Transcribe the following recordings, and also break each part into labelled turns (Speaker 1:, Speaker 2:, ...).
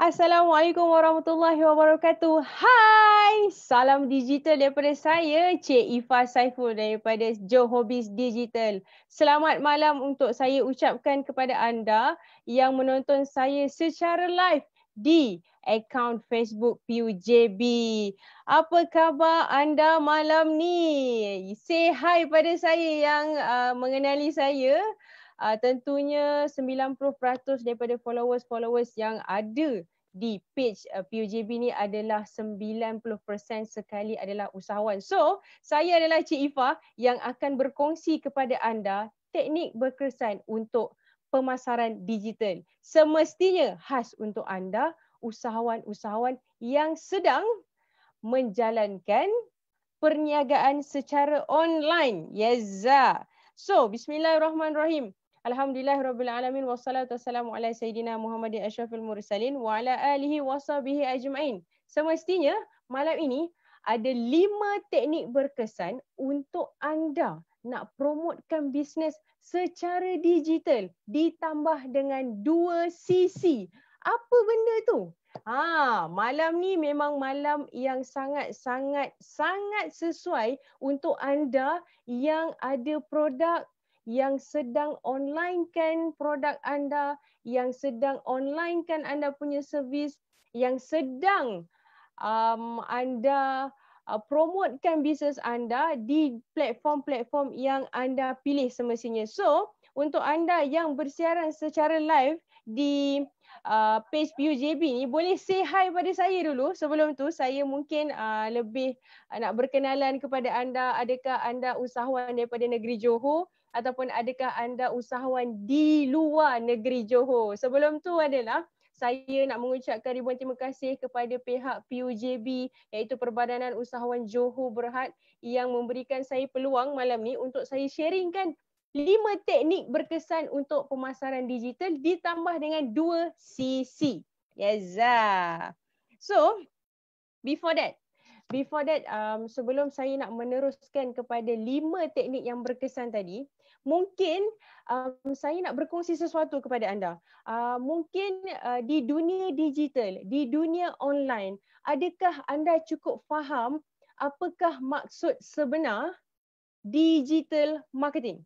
Speaker 1: Assalamualaikum warahmatullahi wabarakatuh. Hai, salam digital daripada saya Cik Ifa Saiful daripada Johor Biz Digital. Selamat malam untuk saya ucapkan kepada anda yang menonton saya secara live di akaun Facebook PUJB. Apa khabar anda malam ni? Say hi pada saya yang uh, mengenali saya uh, tentunya 90% daripada followers-followers yang ada di page uh, ah, PUJB ni adalah 90% sekali adalah usahawan. So, saya adalah Cik Ifa yang akan berkongsi kepada anda teknik berkesan untuk pemasaran digital. Semestinya khas untuk anda usahawan-usahawan yang sedang menjalankan perniagaan secara online. Yeza. So, bismillahirrahmanirrahim. Alhamdulillah Rabbil Alamin Wassalatu wassalamu ala Sayyidina Muhammad Ashrafil Mursalin Wa ala alihi wa sahbihi ajma'in Semestinya malam ini ada lima teknik berkesan untuk anda nak promotkan bisnes secara digital ditambah dengan dua sisi. Apa benda tu? Ha, malam ni memang malam yang sangat-sangat sangat sesuai untuk anda yang ada produk yang sedang online kan produk anda, yang sedang online kan anda punya servis, yang sedang um, anda uh, promotekan bisnes anda di platform-platform yang anda pilih semestinya. So, untuk anda yang bersiaran secara live di uh, page PUJB ni boleh say hi pada saya dulu sebelum tu saya mungkin uh, lebih uh, nak berkenalan kepada anda adakah anda usahawan daripada negeri Johor ataupun adakah anda usahawan di luar negeri Johor? Sebelum tu adalah saya nak mengucapkan ribuan terima kasih kepada pihak PUJB iaitu Perbadanan Usahawan Johor Berhad yang memberikan saya peluang malam ni untuk saya sharingkan lima teknik berkesan untuk pemasaran digital ditambah dengan dua CC. Yaza. So, before that, before that um, sebelum saya nak meneruskan kepada lima teknik yang berkesan tadi, mungkin um, saya nak berkongsi sesuatu kepada anda. Uh, mungkin uh, di dunia digital, di dunia online, adakah anda cukup faham apakah maksud sebenar digital marketing?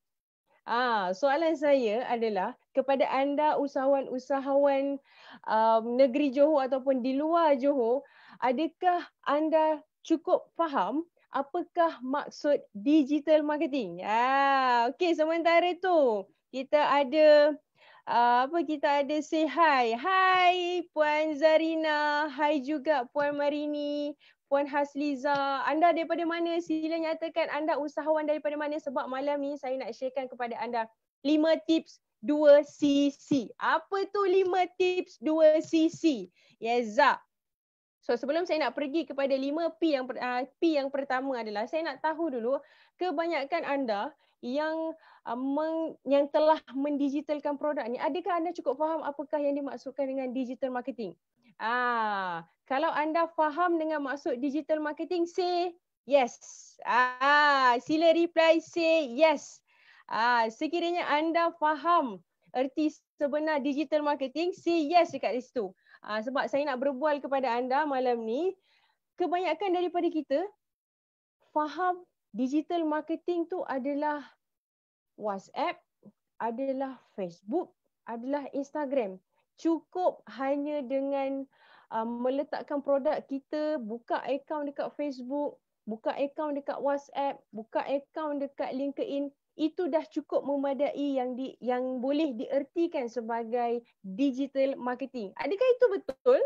Speaker 1: Ah, soalan saya adalah kepada anda usahawan-usahawan um, negeri Johor ataupun di luar Johor, adakah anda cukup faham apakah maksud digital marketing? Ya, ah, okey sementara itu kita ada uh, apa kita ada say hi. Hi Puan Zarina, hi juga Puan Marini, Puan Hasliza. Anda daripada mana? Sila nyatakan anda usahawan daripada mana sebab malam ini saya nak sharekan kepada anda 5 tips 2 CC. Apa tu 5 tips 2 CC? Yeah, So sebelum saya nak pergi kepada 5 P yang uh, P yang pertama adalah saya nak tahu dulu kebanyakan anda yang uh, meng, yang telah mendigitalkan produk ni adakah anda cukup faham apakah yang dimaksudkan dengan digital marketing? Ah, kalau anda faham dengan maksud digital marketing say yes. Ah, sila reply say yes. Ah, sekiranya anda faham erti sebenar digital marketing say yes dekat situ uh, sebab saya nak berbual kepada anda malam ni kebanyakan daripada kita faham digital marketing tu adalah WhatsApp, adalah Facebook, adalah Instagram. Cukup hanya dengan uh, meletakkan produk kita, buka akaun dekat Facebook, buka akaun dekat WhatsApp, buka akaun dekat LinkedIn, itu dah cukup memadai yang di yang boleh diertikan sebagai digital marketing. Adakah itu betul?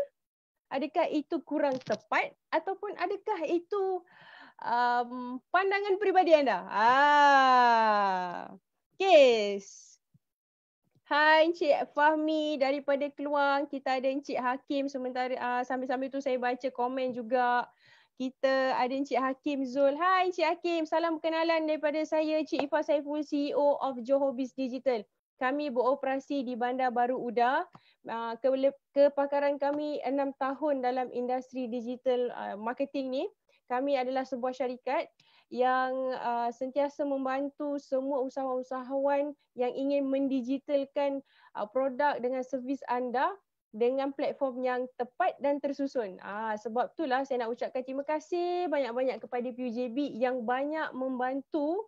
Speaker 1: Adakah itu kurang tepat ataupun adakah itu um, pandangan peribadi anda? Ah. Kes. Hai Encik Fahmi daripada Keluang, kita ada Encik Hakim sementara uh, sambil-sambil tu saya baca komen juga kita ada Encik Hakim Zul. Hai Encik Hakim, salam perkenalan daripada saya Encik Ifah Saiful, CEO of Johor Biz Digital. Kami beroperasi di Bandar Baru Uda. Ah, kepakaran kami 6 tahun dalam industri digital ah, marketing ni. Kami adalah sebuah syarikat yang ah, sentiasa membantu semua usahawan-usahawan yang ingin mendigitalkan produk dengan servis anda dengan platform yang tepat dan tersusun. Ah sebab itulah saya nak ucapkan terima kasih banyak-banyak kepada PUJB yang banyak membantu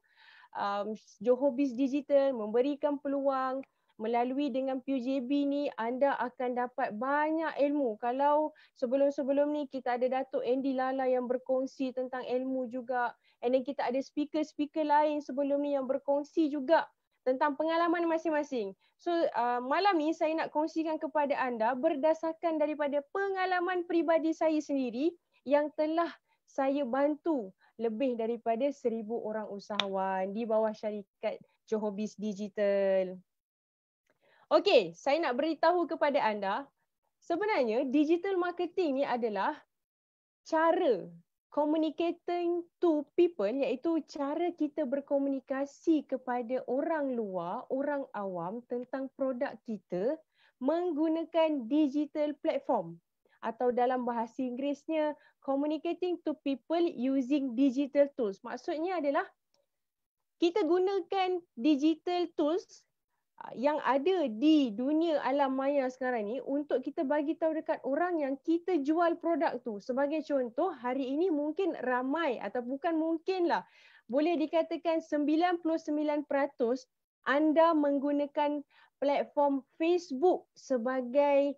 Speaker 1: um, Johor Biz Digital memberikan peluang melalui dengan PUJB ni anda akan dapat banyak ilmu. Kalau sebelum-sebelum ni kita ada Datuk Andy Lala yang berkongsi tentang ilmu juga and then kita ada speaker-speaker lain sebelum ni yang berkongsi juga tentang pengalaman masing-masing. So uh, malam ni saya nak kongsikan kepada anda berdasarkan daripada pengalaman peribadi saya sendiri yang telah saya bantu lebih daripada seribu orang usahawan di bawah syarikat Johor Biz Digital. Okey, saya nak beritahu kepada anda sebenarnya digital marketing ni adalah cara communicating to people iaitu cara kita berkomunikasi kepada orang luar, orang awam tentang produk kita menggunakan digital platform atau dalam bahasa Inggerisnya communicating to people using digital tools. Maksudnya adalah kita gunakan digital tools yang ada di dunia alam maya sekarang ni untuk kita bagi tahu dekat orang yang kita jual produk tu. Sebagai contoh, hari ini mungkin ramai atau bukan mungkin lah boleh dikatakan 99% anda menggunakan platform Facebook sebagai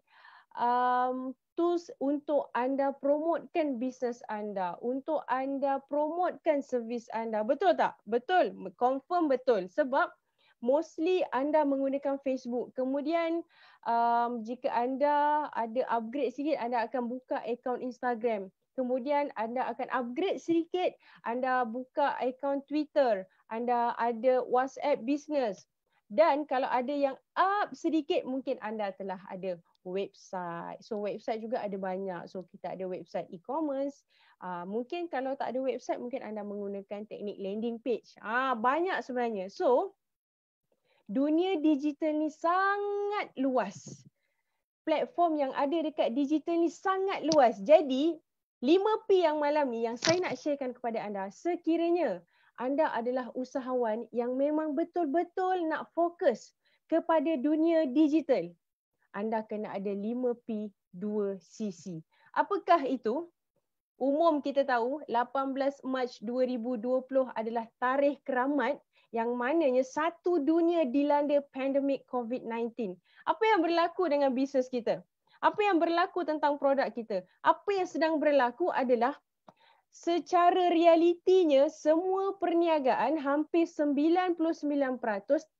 Speaker 1: um, tools untuk anda promotkan bisnes anda, untuk anda promotkan servis anda. Betul tak? Betul. Confirm betul. Sebab mostly anda menggunakan Facebook. Kemudian um, jika anda ada upgrade sikit, anda akan buka akaun Instagram. Kemudian anda akan upgrade sedikit, anda buka akaun Twitter, anda ada WhatsApp business. Dan kalau ada yang up sedikit, mungkin anda telah ada website. So website juga ada banyak. So kita ada website e-commerce. Uh, mungkin kalau tak ada website, mungkin anda menggunakan teknik landing page. Ah uh, banyak sebenarnya. So dunia digital ni sangat luas. Platform yang ada dekat digital ni sangat luas. Jadi, 5P yang malam ni yang saya nak sharekan kepada anda, sekiranya anda adalah usahawan yang memang betul-betul nak fokus kepada dunia digital, anda kena ada 5P 2 sisi. Apakah itu? Umum kita tahu 18 Mac 2020 adalah tarikh keramat yang mananya satu dunia dilanda pandemik COVID-19. Apa yang berlaku dengan bisnes kita? Apa yang berlaku tentang produk kita? Apa yang sedang berlaku adalah secara realitinya semua perniagaan hampir 99%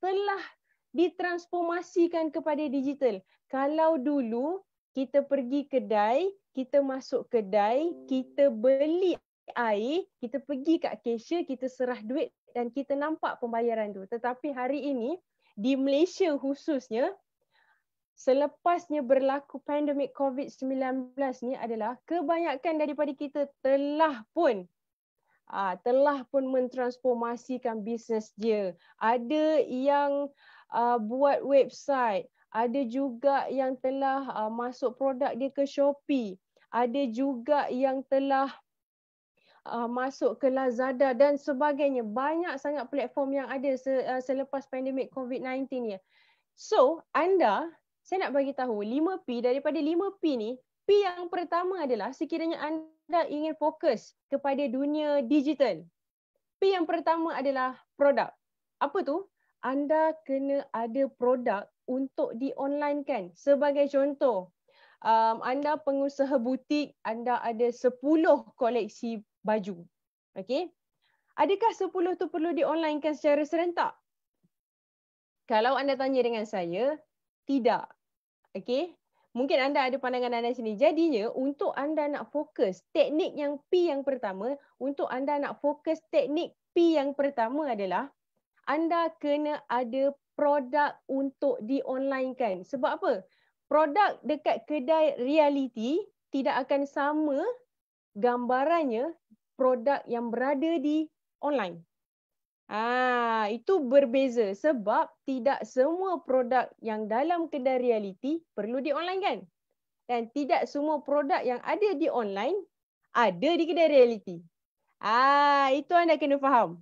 Speaker 1: telah ditransformasikan kepada digital. Kalau dulu kita pergi kedai, kita masuk kedai, kita beli air, kita pergi kat cashier, kita serah duit dan kita nampak pembayaran tu. Tetapi hari ini di Malaysia khususnya selepasnya berlaku pandemik COVID-19 ni adalah kebanyakan daripada kita telah pun aa, ah, telah pun mentransformasikan bisnes dia. Ada yang aa, ah, buat website, ada juga yang telah aa, ah, masuk produk dia ke Shopee, ada juga yang telah uh, masuk ke Lazada dan sebagainya. Banyak sangat platform yang ada se- uh, selepas pandemik COVID-19 ni. So, anda saya nak bagi tahu 5P daripada 5P ni, P yang pertama adalah sekiranya anda ingin fokus kepada dunia digital. P yang pertama adalah produk. Apa tu? Anda kena ada produk untuk di online Sebagai contoh, um, anda pengusaha butik, anda ada 10 koleksi baju. okay? Adakah 10 tu perlu di-onlinekan secara serentak? Kalau anda tanya dengan saya, tidak. okay? Mungkin anda ada pandangan anda sini. Jadinya untuk anda nak fokus teknik yang P yang pertama, untuk anda nak fokus teknik P yang pertama adalah anda kena ada produk untuk di-onlinekan. Sebab apa? Produk dekat kedai reality tidak akan sama gambarannya produk yang berada di online. Ah, itu berbeza sebab tidak semua produk yang dalam kedai realiti perlu di online kan? Dan tidak semua produk yang ada di online ada di kedai realiti. Ah, itu anda kena faham.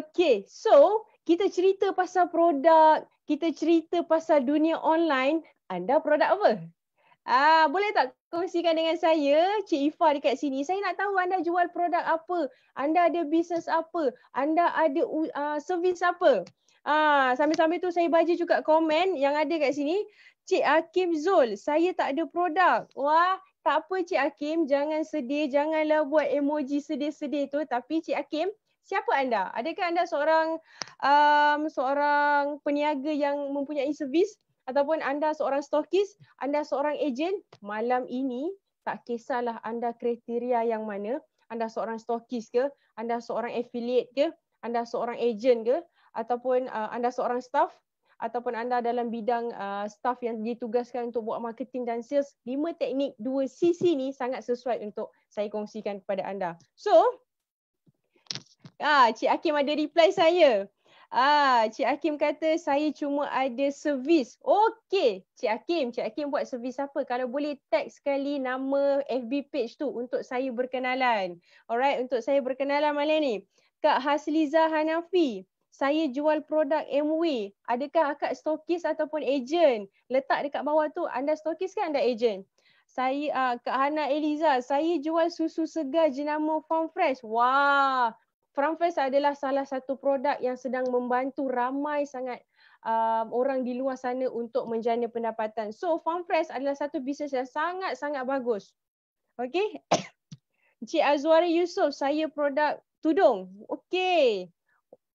Speaker 1: Okay, so kita cerita pasal produk, kita cerita pasal dunia online, anda produk apa? Ah, boleh tak kongsikan dengan saya Cik Ifa dekat sini? Saya nak tahu anda jual produk apa? Anda ada bisnes apa? Anda ada uh, ah, servis apa? Ah, sambil-sambil tu saya baca juga komen yang ada kat sini. Cik Hakim Zul, saya tak ada produk. Wah, tak apa Cik Hakim, jangan sedih, janganlah buat emoji sedih-sedih tu. Tapi Cik Hakim, siapa anda? Adakah anda seorang um, seorang peniaga yang mempunyai servis? ataupun anda seorang stokis, anda seorang ejen, malam ini tak kisahlah anda kriteria yang mana, anda seorang stokis ke, anda seorang affiliate ke, anda seorang ejen ke, ataupun uh, anda seorang staff, ataupun anda dalam bidang uh, staff yang ditugaskan untuk buat marketing dan sales, lima teknik dua CC ni sangat sesuai untuk saya kongsikan kepada anda. So, ah, Cik Hakim ada reply saya. Ah, Cik Hakim kata saya cuma ada servis. Okey, Cik Hakim, Cik Hakim buat servis apa? Kalau boleh tag sekali nama FB page tu untuk saya berkenalan. Alright, untuk saya berkenalan malam ni. Kak Hasliza Hanafi, saya jual produk MW. Adakah akak stokis ataupun agent? Letak dekat bawah tu, anda stokis ke anda agent? Saya uh, Kak Hana Eliza, saya jual susu segar jenama Farm Fresh. Wah, Farm Fest adalah salah satu produk yang sedang membantu ramai sangat Um, orang di luar sana untuk menjana pendapatan. So Farm Fresh adalah satu bisnes yang sangat-sangat bagus. Okay. Cik Azwari Yusof, saya produk tudung. Okay.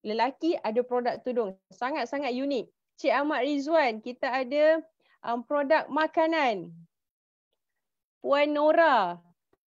Speaker 1: Lelaki ada produk tudung. Sangat-sangat unik. Cik Ahmad Rizwan, kita ada um, produk makanan. Puan Nora,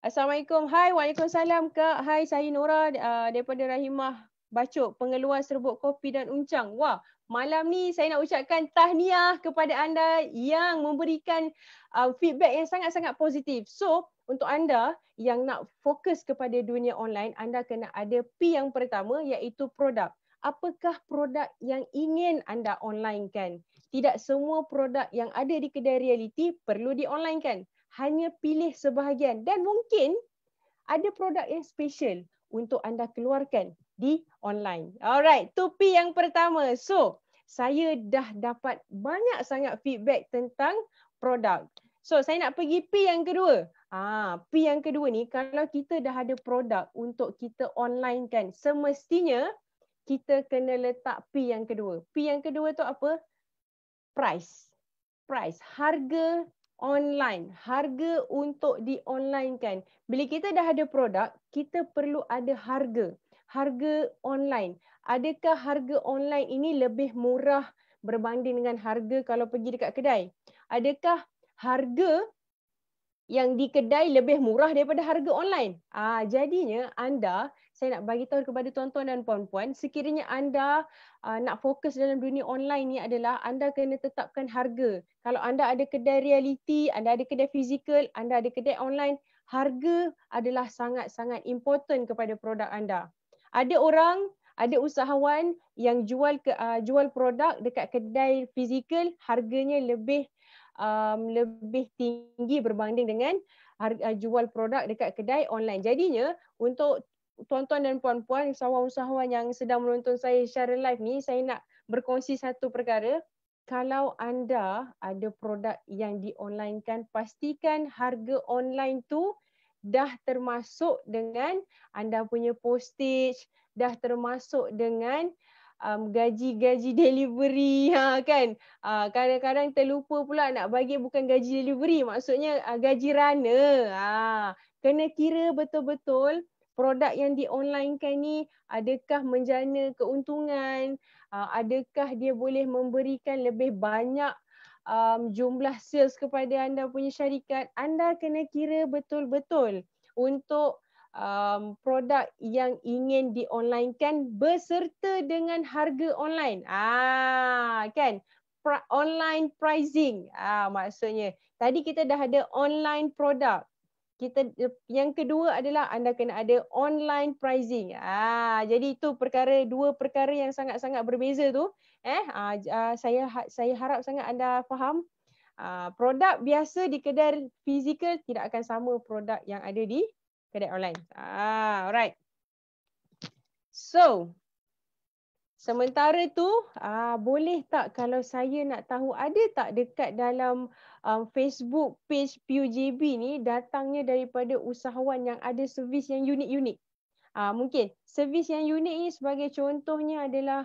Speaker 1: Assalamualaikum. Hai, Waalaikumsalam Kak. Hai, saya Nora uh, daripada Rahimah Bacuk, pengeluar serbuk kopi dan uncang. Wah, malam ni saya nak ucapkan tahniah kepada anda yang memberikan uh, feedback yang sangat-sangat positif. So, untuk anda yang nak fokus kepada dunia online, anda kena ada P yang pertama iaitu produk. Apakah produk yang ingin anda online kan? Tidak semua produk yang ada di kedai realiti perlu di online kan? hanya pilih sebahagian dan mungkin ada produk yang special untuk anda keluarkan di online. Alright, topi yang pertama. So, saya dah dapat banyak sangat feedback tentang produk. So, saya nak pergi P yang kedua. Ah, P yang kedua ni kalau kita dah ada produk untuk kita online kan, semestinya kita kena letak P yang kedua. P yang kedua tu apa? Price. Price, harga online harga untuk di online kan bila kita dah ada produk kita perlu ada harga harga online adakah harga online ini lebih murah berbanding dengan harga kalau pergi dekat kedai adakah harga yang di kedai lebih murah daripada harga online ah jadinya anda saya nak bagi tahu kepada tuan-tuan dan puan-puan sekiranya anda uh, nak fokus dalam dunia online ni adalah anda kena tetapkan harga. Kalau anda ada kedai realiti, anda ada kedai fizikal, anda ada kedai online, harga adalah sangat-sangat important kepada produk anda. Ada orang ada usahawan yang jual ke, uh, jual produk dekat kedai fizikal harganya lebih um, lebih tinggi berbanding dengan harga, uh, jual produk dekat kedai online. Jadinya untuk tuan-tuan dan puan-puan usahawan-usahawan yang sedang menonton saya secara live ni saya nak berkongsi satu perkara kalau anda ada produk yang di dionlinekan pastikan harga online tu dah termasuk dengan anda punya postage dah termasuk dengan um, gaji-gaji delivery ha kan uh, kadang-kadang terlupa pula nak bagi bukan gaji delivery maksudnya uh, gaji runner ha kena kira betul-betul produk yang di online kan ni adakah menjana keuntungan ah, adakah dia boleh memberikan lebih banyak um, jumlah sales kepada anda punya syarikat anda kena kira betul-betul untuk um, produk yang ingin di online kan berserta dengan harga online ah kan online pricing ah maksudnya tadi kita dah ada online product kita yang kedua adalah anda kena ada online pricing. Ah jadi itu perkara dua perkara yang sangat-sangat berbeza tu. Eh ah, ah saya ha, saya harap sangat anda faham. Ah produk biasa di kedai fizikal tidak akan sama produk yang ada di kedai online. Ah alright. So sementara tu ah boleh tak kalau saya nak tahu ada tak dekat dalam um, Facebook page PUJB ni datangnya daripada usahawan yang ada servis yang unik-unik. Uh, mungkin servis yang unik ni sebagai contohnya adalah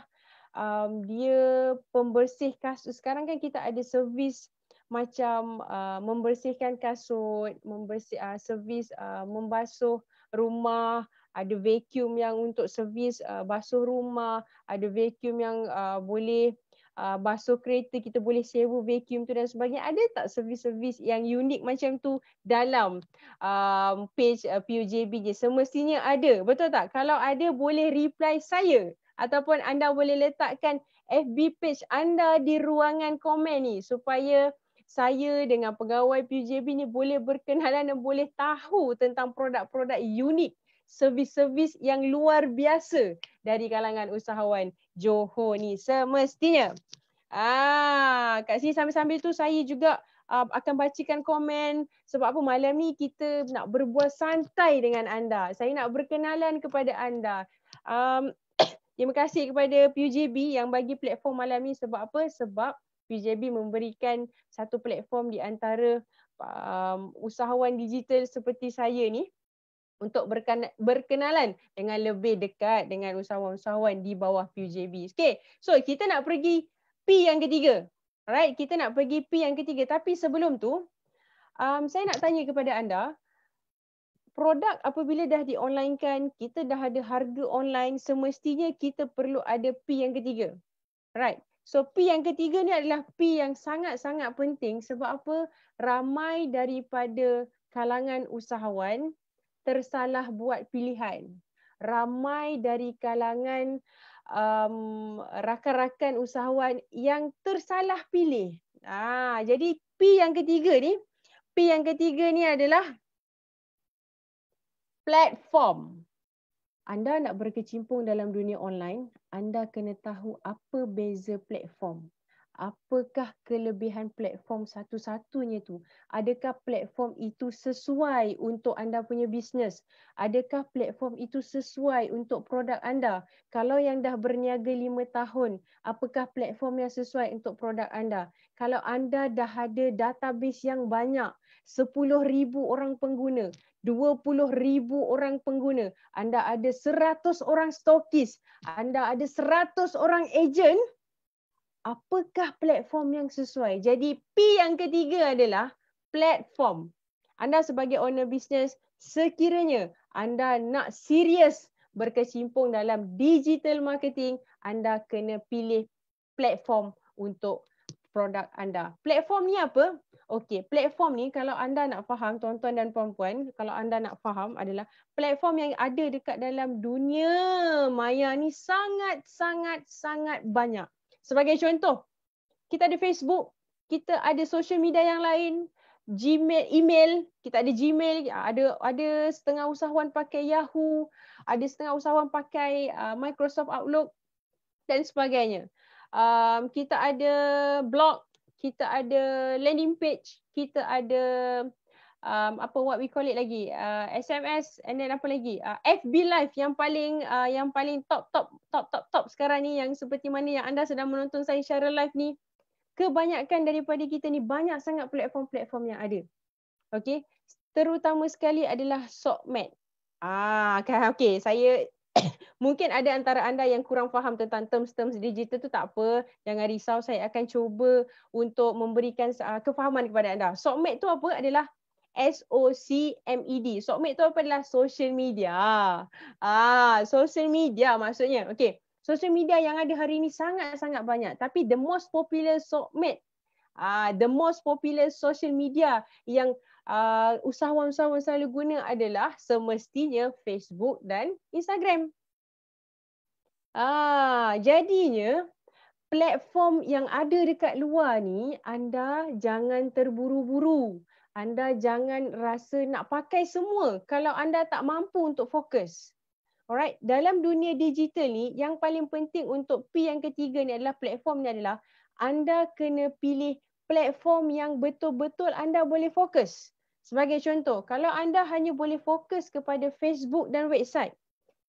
Speaker 1: um, dia pembersih kasut. Sekarang kan kita ada servis macam uh, membersihkan kasut, membersih uh, servis uh, membasuh rumah, ada vacuum yang untuk servis uh, basuh rumah, ada vacuum yang uh, boleh uh, basuh kereta kita boleh sewa vacuum tu dan sebagainya ada tak servis-servis yang unik macam tu dalam um, page uh, PUJB je semestinya ada betul tak kalau ada boleh reply saya ataupun anda boleh letakkan FB page anda di ruangan komen ni supaya saya dengan pegawai PUJB ni boleh berkenalan dan boleh tahu tentang produk-produk unik servis-servis yang luar biasa dari kalangan usahawan Johor ni semestinya. Ah, kat sini sambil-sambil tu saya juga uh, akan bacakan komen sebab apa malam ni kita nak berbual santai dengan anda. Saya nak berkenalan kepada anda. Um, terima kasih kepada PUJB yang bagi platform malam ni sebab apa? Sebab PJB memberikan satu platform di antara um, usahawan digital seperti saya ni untuk berkenalan dengan lebih dekat dengan usahawan-usahawan di bawah PUJB. Okay. So kita nak pergi P yang ketiga. Alright, kita nak pergi P yang ketiga. Tapi sebelum tu, um, saya nak tanya kepada anda, produk apabila dah di online kita dah ada harga online, semestinya kita perlu ada P yang ketiga. Alright. So P yang ketiga ni adalah P yang sangat-sangat penting sebab apa? Ramai daripada kalangan usahawan tersalah buat pilihan. Ramai dari kalangan um, rakan-rakan usahawan yang tersalah pilih. Ah, jadi P yang ketiga ni, P yang ketiga ni adalah platform. Anda nak berkecimpung dalam dunia online, anda kena tahu apa beza platform apakah kelebihan platform satu-satunya tu? Adakah platform itu sesuai untuk anda punya bisnes? Adakah platform itu sesuai untuk produk anda? Kalau yang dah berniaga lima tahun, apakah platform yang sesuai untuk produk anda? Kalau anda dah ada database yang banyak, sepuluh ribu orang pengguna, dua puluh ribu orang pengguna, anda ada seratus orang stokis, anda ada seratus orang agent, apakah platform yang sesuai? Jadi P yang ketiga adalah platform. Anda sebagai owner business, sekiranya anda nak serius berkecimpung dalam digital marketing, anda kena pilih platform untuk produk anda. Platform ni apa? Okey, platform ni kalau anda nak faham tuan-tuan dan puan-puan, kalau anda nak faham adalah platform yang ada dekat dalam dunia maya ni sangat-sangat-sangat banyak. Sebagai contoh, kita ada Facebook, kita ada social media yang lain, Gmail, email, kita ada Gmail, ada ada setengah usahawan pakai Yahoo, ada setengah usahawan pakai uh, Microsoft Outlook dan sebagainya. Um, kita ada blog, kita ada landing page, kita ada um, apa what we call it lagi uh, SMS and then apa lagi uh, FB live yang paling uh, yang paling top top top top top sekarang ni yang seperti mana yang anda sedang menonton saya secara live ni kebanyakan daripada kita ni banyak sangat platform-platform yang ada. Okey, terutama sekali adalah SOCMED. Ah, okay, okay. saya mungkin ada antara anda yang kurang faham tentang terms-terms digital tu tak apa, jangan risau saya akan cuba untuk memberikan uh, kefahaman kepada anda. SOCMED tu apa? Adalah S-O-C-M-E-D. Socmed tu apa adalah social media. Ah, social media maksudnya. Okay. Social media yang ada hari ini sangat-sangat banyak. Tapi the most popular Socmed. Ah, the most popular social media yang uh, usahawan-usahawan selalu guna adalah semestinya Facebook dan Instagram. Ah, jadinya platform yang ada dekat luar ni anda jangan terburu-buru anda jangan rasa nak pakai semua kalau anda tak mampu untuk fokus. Alright, dalam dunia digital ni yang paling penting untuk P yang ketiga ni adalah platform ni adalah anda kena pilih platform yang betul-betul anda boleh fokus. Sebagai contoh, kalau anda hanya boleh fokus kepada Facebook dan website.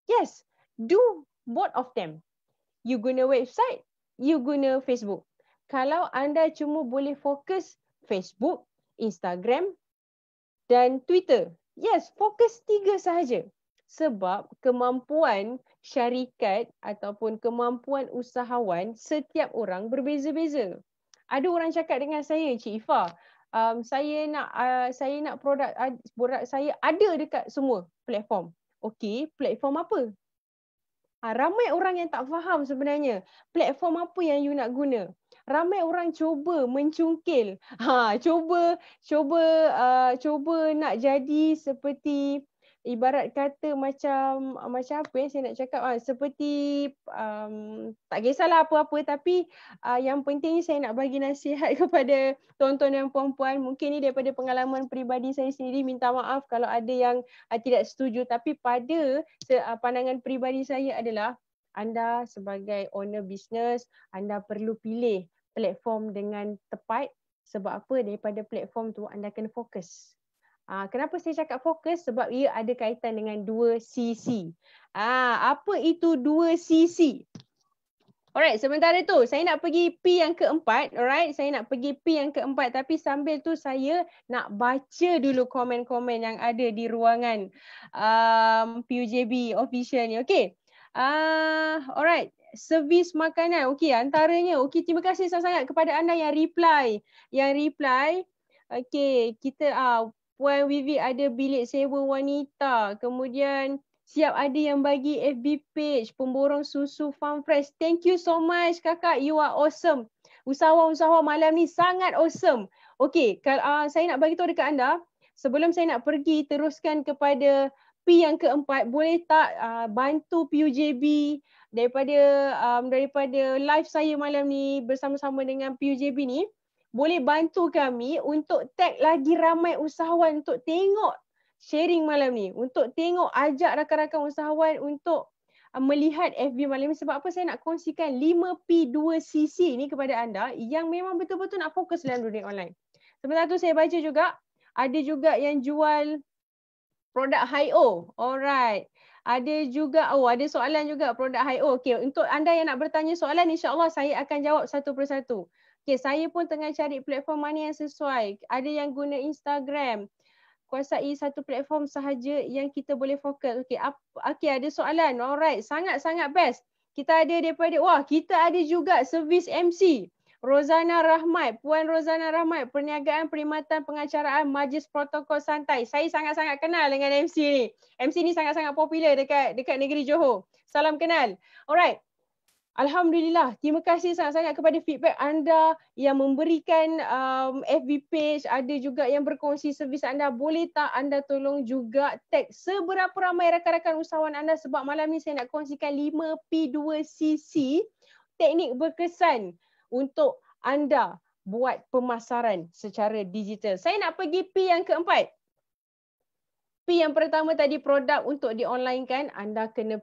Speaker 1: Yes, do both of them. You guna website, you guna Facebook. Kalau anda cuma boleh fokus Facebook Instagram dan Twitter. Yes, fokus tiga sahaja. Sebab kemampuan syarikat ataupun kemampuan usahawan setiap orang berbeza-beza. Ada orang cakap dengan saya, Cik Ifa, um, saya nak uh, saya nak produk produk saya ada dekat semua platform. Okey, platform apa? Ha, ramai orang yang tak faham sebenarnya platform apa yang you nak guna ramai orang cuba mencungkil ha cuba cuba uh, cuba nak jadi seperti ibarat kata macam macam apa yang saya nak cakap ha, seperti um, tak kisahlah apa-apa tapi uh, yang penting saya nak bagi nasihat kepada tuan-tuan dan puan-puan mungkin ni daripada pengalaman peribadi saya sendiri minta maaf kalau ada yang uh, tidak setuju tapi pada uh, pandangan peribadi saya adalah anda sebagai owner business anda perlu pilih platform dengan tepat sebab apa daripada platform tu anda kena fokus. Uh, kenapa saya cakap fokus? Sebab ia ada kaitan dengan dua CC. Ah, apa itu dua CC? Alright, sementara tu saya nak pergi P yang keempat. Alright, saya nak pergi P yang keempat tapi sambil tu saya nak baca dulu komen-komen yang ada di ruangan um, PUJB official ni. Okay. Uh, ah, alright, servis makanan. Okey, antaranya. Okey, terima kasih sangat-sangat kepada anda yang reply. Yang reply. Okey, kita ah uh, Puan Vivi ada bilik sewa wanita. Kemudian siap ada yang bagi FB page pemborong susu Farm Fresh. Thank you so much kakak. You are awesome. Usahawan-usahawan malam ni sangat awesome. Okey, kalau uh, saya nak bagi tahu dekat anda, sebelum saya nak pergi teruskan kepada P yang keempat, boleh tak uh, bantu PUJB daripada um, daripada live saya malam ni bersama-sama dengan PUJB ni boleh bantu kami untuk tag lagi ramai usahawan untuk tengok sharing malam ni untuk tengok ajak rakan-rakan usahawan untuk um, melihat FB malam ni sebab apa saya nak kongsikan 5P2CC ni kepada anda yang memang betul-betul nak fokus dalam dunia online. Sementara tu saya baca juga ada juga yang jual produk HIO. Oh. Alright. Ada juga oh ada soalan juga produk high. Oh, okay. untuk anda yang nak bertanya soalan insya-Allah saya akan jawab satu persatu. Okey, saya pun tengah cari platform mana yang sesuai. Ada yang guna Instagram. Kuasai satu platform sahaja yang kita boleh fokus. Okey, okay, ada soalan. Alright, sangat-sangat best. Kita ada daripada wah, kita ada juga servis MC. Rozana Rahmat, Puan Rozana Rahmat, Perniagaan Perkhidmatan Pengacaraan Majlis Protokol Santai. Saya sangat-sangat kenal dengan MC ni. MC ni sangat-sangat popular dekat dekat negeri Johor. Salam kenal. Alright. Alhamdulillah, terima kasih sangat-sangat kepada feedback anda yang memberikan um, FB page, ada juga yang berkongsi servis anda. Boleh tak anda tolong juga tag seberapa ramai rakan-rakan usahawan anda sebab malam ni saya nak kongsikan 5P2CC teknik berkesan untuk anda buat pemasaran secara digital. Saya nak pergi P yang keempat. P yang pertama tadi produk untuk di-online-kan, anda kena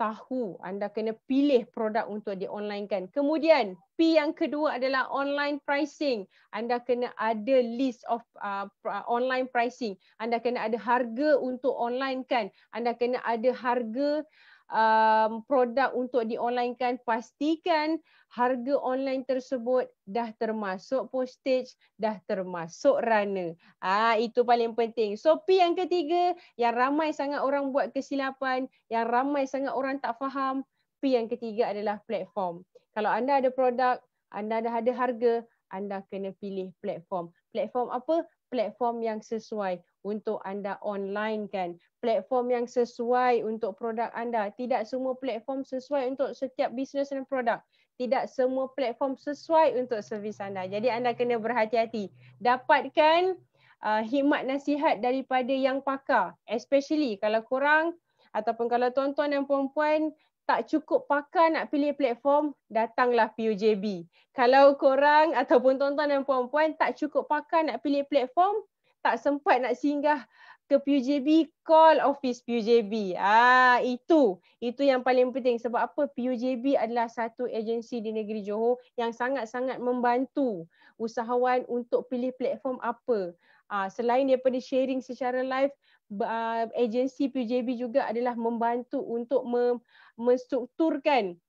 Speaker 1: tahu, anda kena pilih produk untuk di-online-kan. Kemudian P yang kedua adalah online pricing. Anda kena ada list of uh, online pricing. Anda kena ada harga untuk online-kan. Anda kena ada harga um, produk untuk di dionlinekan pastikan harga online tersebut dah termasuk postage dah termasuk runner ah itu paling penting so p yang ketiga yang ramai sangat orang buat kesilapan yang ramai sangat orang tak faham p yang ketiga adalah platform kalau anda ada produk anda dah ada harga anda kena pilih platform platform apa platform yang sesuai untuk anda online kan platform yang sesuai untuk produk anda tidak semua platform sesuai untuk setiap bisnes dan produk tidak semua platform sesuai untuk servis anda jadi anda kena berhati-hati dapatkan uh, hikmat nasihat daripada yang pakar especially kalau korang ataupun kalau tuan-tuan dan puan-puan tak cukup pakar nak pilih platform, datanglah PUJB. Kalau korang ataupun tuan-tuan dan puan-puan tak cukup pakar nak pilih platform, tak sempat nak singgah ke PUJB, call office PUJB. Ah itu, itu yang paling penting sebab apa? PUJB adalah satu agensi di negeri Johor yang sangat-sangat membantu usahawan untuk pilih platform apa. Ah selain daripada sharing secara live, uh, agensi PJB juga adalah membantu untuk mem- menstrukturkan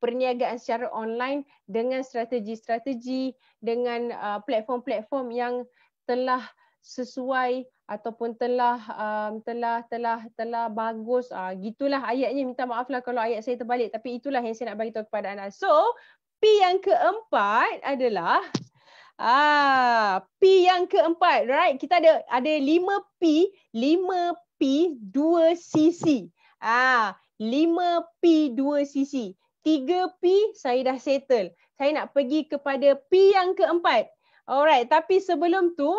Speaker 1: perniagaan secara online dengan strategi-strategi dengan uh, platform-platform yang telah sesuai ataupun telah um, telah telah telah bagus ah uh, gitulah ayatnya minta maaflah kalau ayat saya terbalik tapi itulah yang saya nak bagi tahu kepada anda so P yang keempat adalah Ah, P yang keempat, right? Kita ada ada 5 P, 5 P, 2 CC. Ah, 5 P, 2 CC. 3 P saya dah settle. Saya nak pergi kepada P yang keempat. Alright, tapi sebelum tu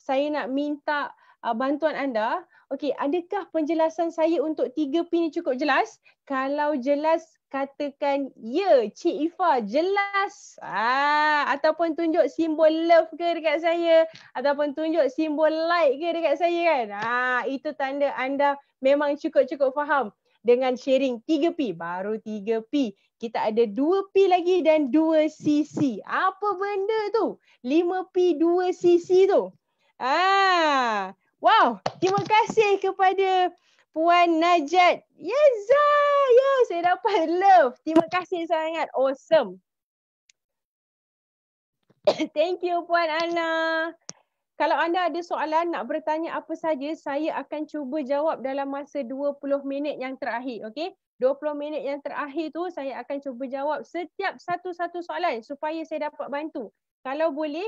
Speaker 1: saya nak minta uh, bantuan anda. Okey, adakah penjelasan saya untuk 3P ni cukup jelas? Kalau jelas, katakan ya yeah, Cik Ifa jelas ah ataupun tunjuk simbol love ke dekat saya ataupun tunjuk simbol like ke dekat saya kan ah itu tanda anda memang cukup-cukup faham dengan sharing 3P baru 3P kita ada 2P lagi dan 2CC apa benda tu 5P 2CC tu ah wow terima kasih kepada Puan Najat. Yes, ya, Zah. Yes, ya, saya dapat love. Terima kasih sangat. Awesome. Thank you Puan Ana. Kalau anda ada soalan nak bertanya apa saja, saya akan cuba jawab dalam masa 20 minit yang terakhir. Okay? 20 minit yang terakhir tu saya akan cuba jawab setiap satu-satu soalan supaya saya dapat bantu. Kalau boleh,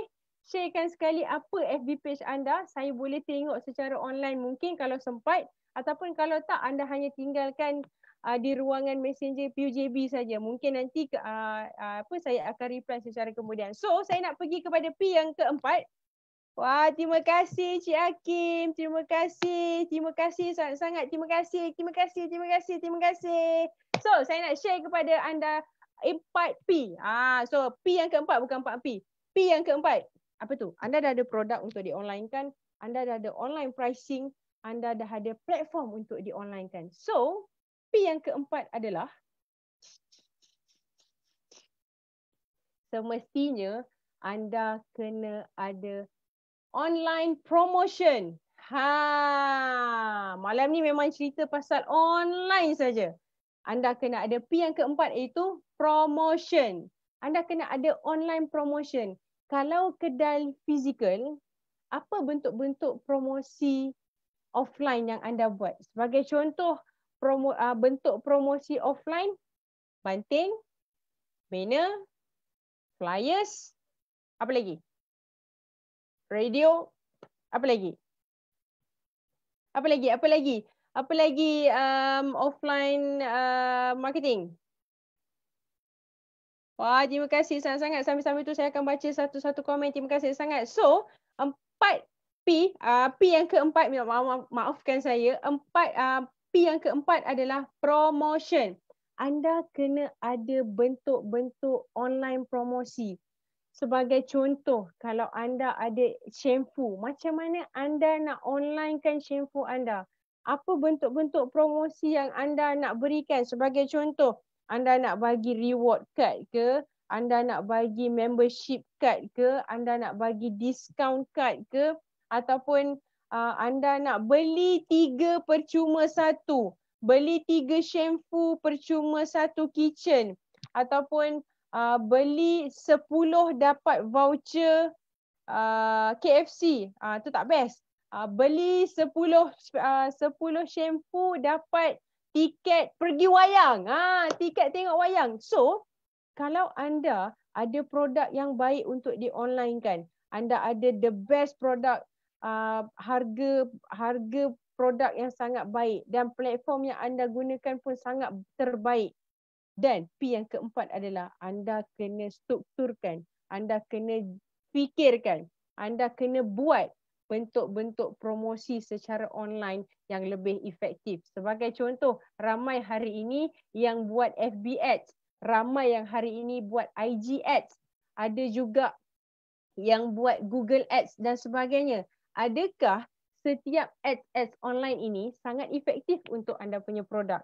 Speaker 1: sharekan sekali apa FB page anda. Saya boleh tengok secara online mungkin kalau sempat ataupun kalau tak anda hanya tinggalkan uh, di ruangan messenger PUJB saja mungkin nanti uh, uh, apa saya akan reply secara kemudian so saya nak pergi kepada P yang keempat wah terima kasih Cik Hakim terima kasih terima kasih sangat-sangat terima kasih terima kasih terima kasih terima kasih so saya nak share kepada anda empat P ah so P yang keempat bukan empat P P yang keempat apa tu anda dah ada produk untuk di online kan anda dah ada online pricing anda dah ada platform untuk di online kan So, P yang keempat adalah semestinya anda kena ada online promotion. Ha, malam ni memang cerita pasal online saja. Anda kena ada P yang keempat iaitu promotion. Anda kena ada online promotion. Kalau kedai fizikal, apa bentuk-bentuk promosi offline yang anda buat. Sebagai contoh promo, uh, bentuk promosi offline, banting, banner, flyers, apa lagi? Radio, apa lagi? Apa lagi? Apa lagi? Apa lagi um, offline uh, marketing? Wah, terima kasih sangat-sangat. Sambil-sambil itu saya akan baca satu-satu komen. Terima kasih sangat. So, empat P, uh, P yang keempat, maaf, maaf, maafkan saya, empat, uh, P yang keempat adalah promotion. Anda kena ada bentuk-bentuk online promosi. Sebagai contoh, kalau anda ada shampoo, macam mana anda nak onlinekan shampoo anda? Apa bentuk-bentuk promosi yang anda nak berikan? Sebagai contoh, anda nak bagi reward card ke? Anda nak bagi membership card ke? Anda nak bagi discount card ke? ataupun uh, anda nak beli tiga percuma satu, beli tiga shampoo percuma satu kitchen ataupun uh, beli sepuluh dapat voucher uh, KFC, itu uh, tak best. Uh, beli sepuluh uh, sepuluh shampoo dapat tiket pergi wayang. Ha, tiket tengok wayang. So, kalau anda ada produk yang baik untuk di online kan, anda ada the best product uh, harga harga produk yang sangat baik dan platform yang anda gunakan pun sangat terbaik. Dan P yang keempat adalah anda kena strukturkan, anda kena fikirkan, anda kena buat bentuk-bentuk promosi secara online yang lebih efektif. Sebagai contoh, ramai hari ini yang buat FB ads, ramai yang hari ini buat IG ads, ada juga yang buat Google ads dan sebagainya adakah setiap ads online ini sangat efektif untuk anda punya produk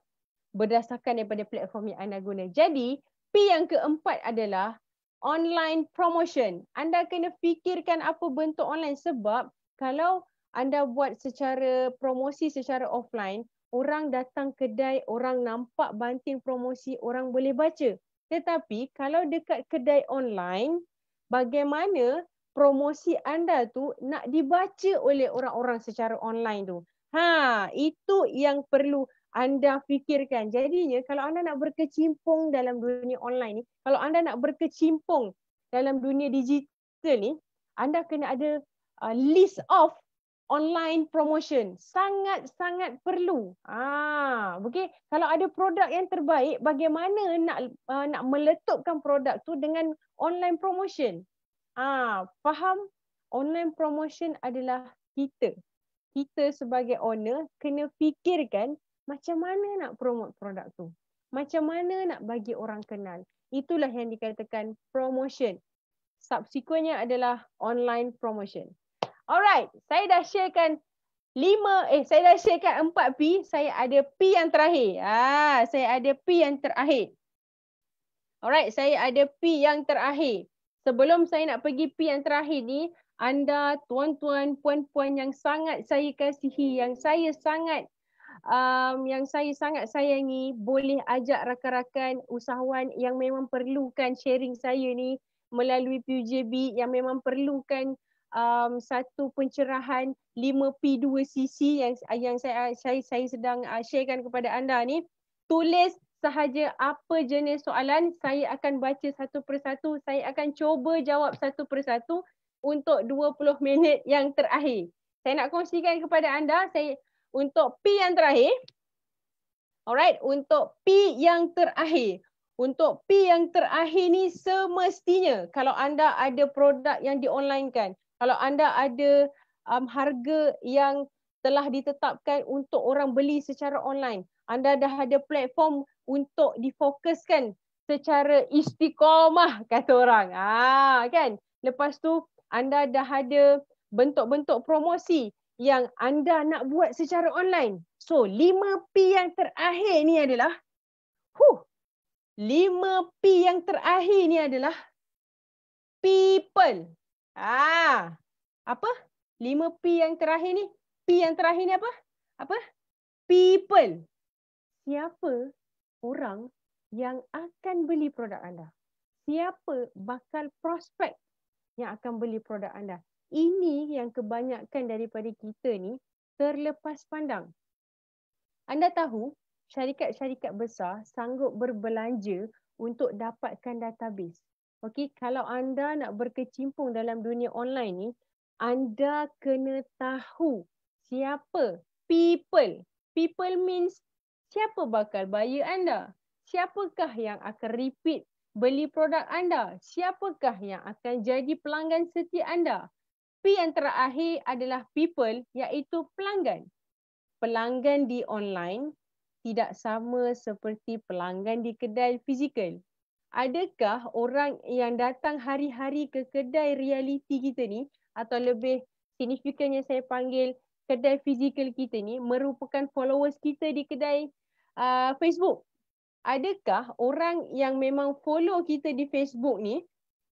Speaker 1: berdasarkan daripada platform yang anda guna. Jadi, P yang keempat adalah online promotion. Anda kena fikirkan apa bentuk online sebab kalau anda buat secara promosi secara offline, orang datang kedai, orang nampak banting promosi, orang boleh baca. Tetapi kalau dekat kedai online, bagaimana promosi anda tu nak dibaca oleh orang-orang secara online tu. Ha, itu yang perlu anda fikirkan. Jadinya kalau anda nak berkecimpung dalam dunia online ni, kalau anda nak berkecimpung dalam dunia digital ni, anda kena ada uh, list of online promotion. Sangat-sangat perlu. Ha, okay. Kalau ada produk yang terbaik, bagaimana nak uh, nak meletupkan produk tu dengan online promotion? Ha, faham online promotion adalah kita. Kita sebagai owner kena fikirkan macam mana nak promote produk tu. Macam mana nak bagi orang kenal. Itulah yang dikatakan promotion. Subsequentnya adalah online promotion. Alright, saya dah sharekan 5 eh saya dah sharekan 4 P, saya ada P yang terakhir. Ah, saya ada P yang terakhir. Alright, saya ada P yang terakhir sebelum saya nak pergi P yang terakhir ni, anda tuan-tuan, puan-puan yang sangat saya kasihi, yang saya sangat um, yang saya sangat sayangi, boleh ajak rakan-rakan usahawan yang memang perlukan sharing saya ni melalui PUJB yang memang perlukan um, satu pencerahan 5P2CC yang yang saya saya, saya sedang uh, sharekan kepada anda ni tulis sahaja apa jenis soalan saya akan baca satu persatu saya akan cuba jawab satu persatu untuk 20 minit yang terakhir saya nak kongsikan kepada anda saya untuk P yang terakhir alright untuk P yang terakhir untuk P yang terakhir ni semestinya kalau anda ada produk yang di onlinekan kalau anda ada um, harga yang telah ditetapkan untuk orang beli secara online anda dah ada platform untuk difokuskan secara istiqomah kata orang. Ah kan? Lepas tu anda dah ada bentuk-bentuk promosi yang anda nak buat secara online. So 5P yang terakhir ni adalah huh 5P yang terakhir ni adalah people. Ah. Apa? 5P yang terakhir ni? P yang terakhir ni apa? Apa? People. Siapa orang yang akan beli produk anda. Siapa bakal prospek yang akan beli produk anda. Ini yang kebanyakan daripada kita ni terlepas pandang. Anda tahu syarikat-syarikat besar sanggup berbelanja untuk dapatkan database. Okey, kalau anda nak berkecimpung dalam dunia online ni, anda kena tahu siapa people. People means siapa bakal bayi anda? Siapakah yang akan repeat beli produk anda? Siapakah yang akan jadi pelanggan setia anda? P yang terakhir adalah people iaitu pelanggan. Pelanggan di online tidak sama seperti pelanggan di kedai fizikal. Adakah orang yang datang hari-hari ke kedai realiti kita ni atau lebih signifikannya saya panggil kedai fizikal kita ni merupakan followers kita di kedai uh, Facebook. Adakah orang yang memang follow kita di Facebook ni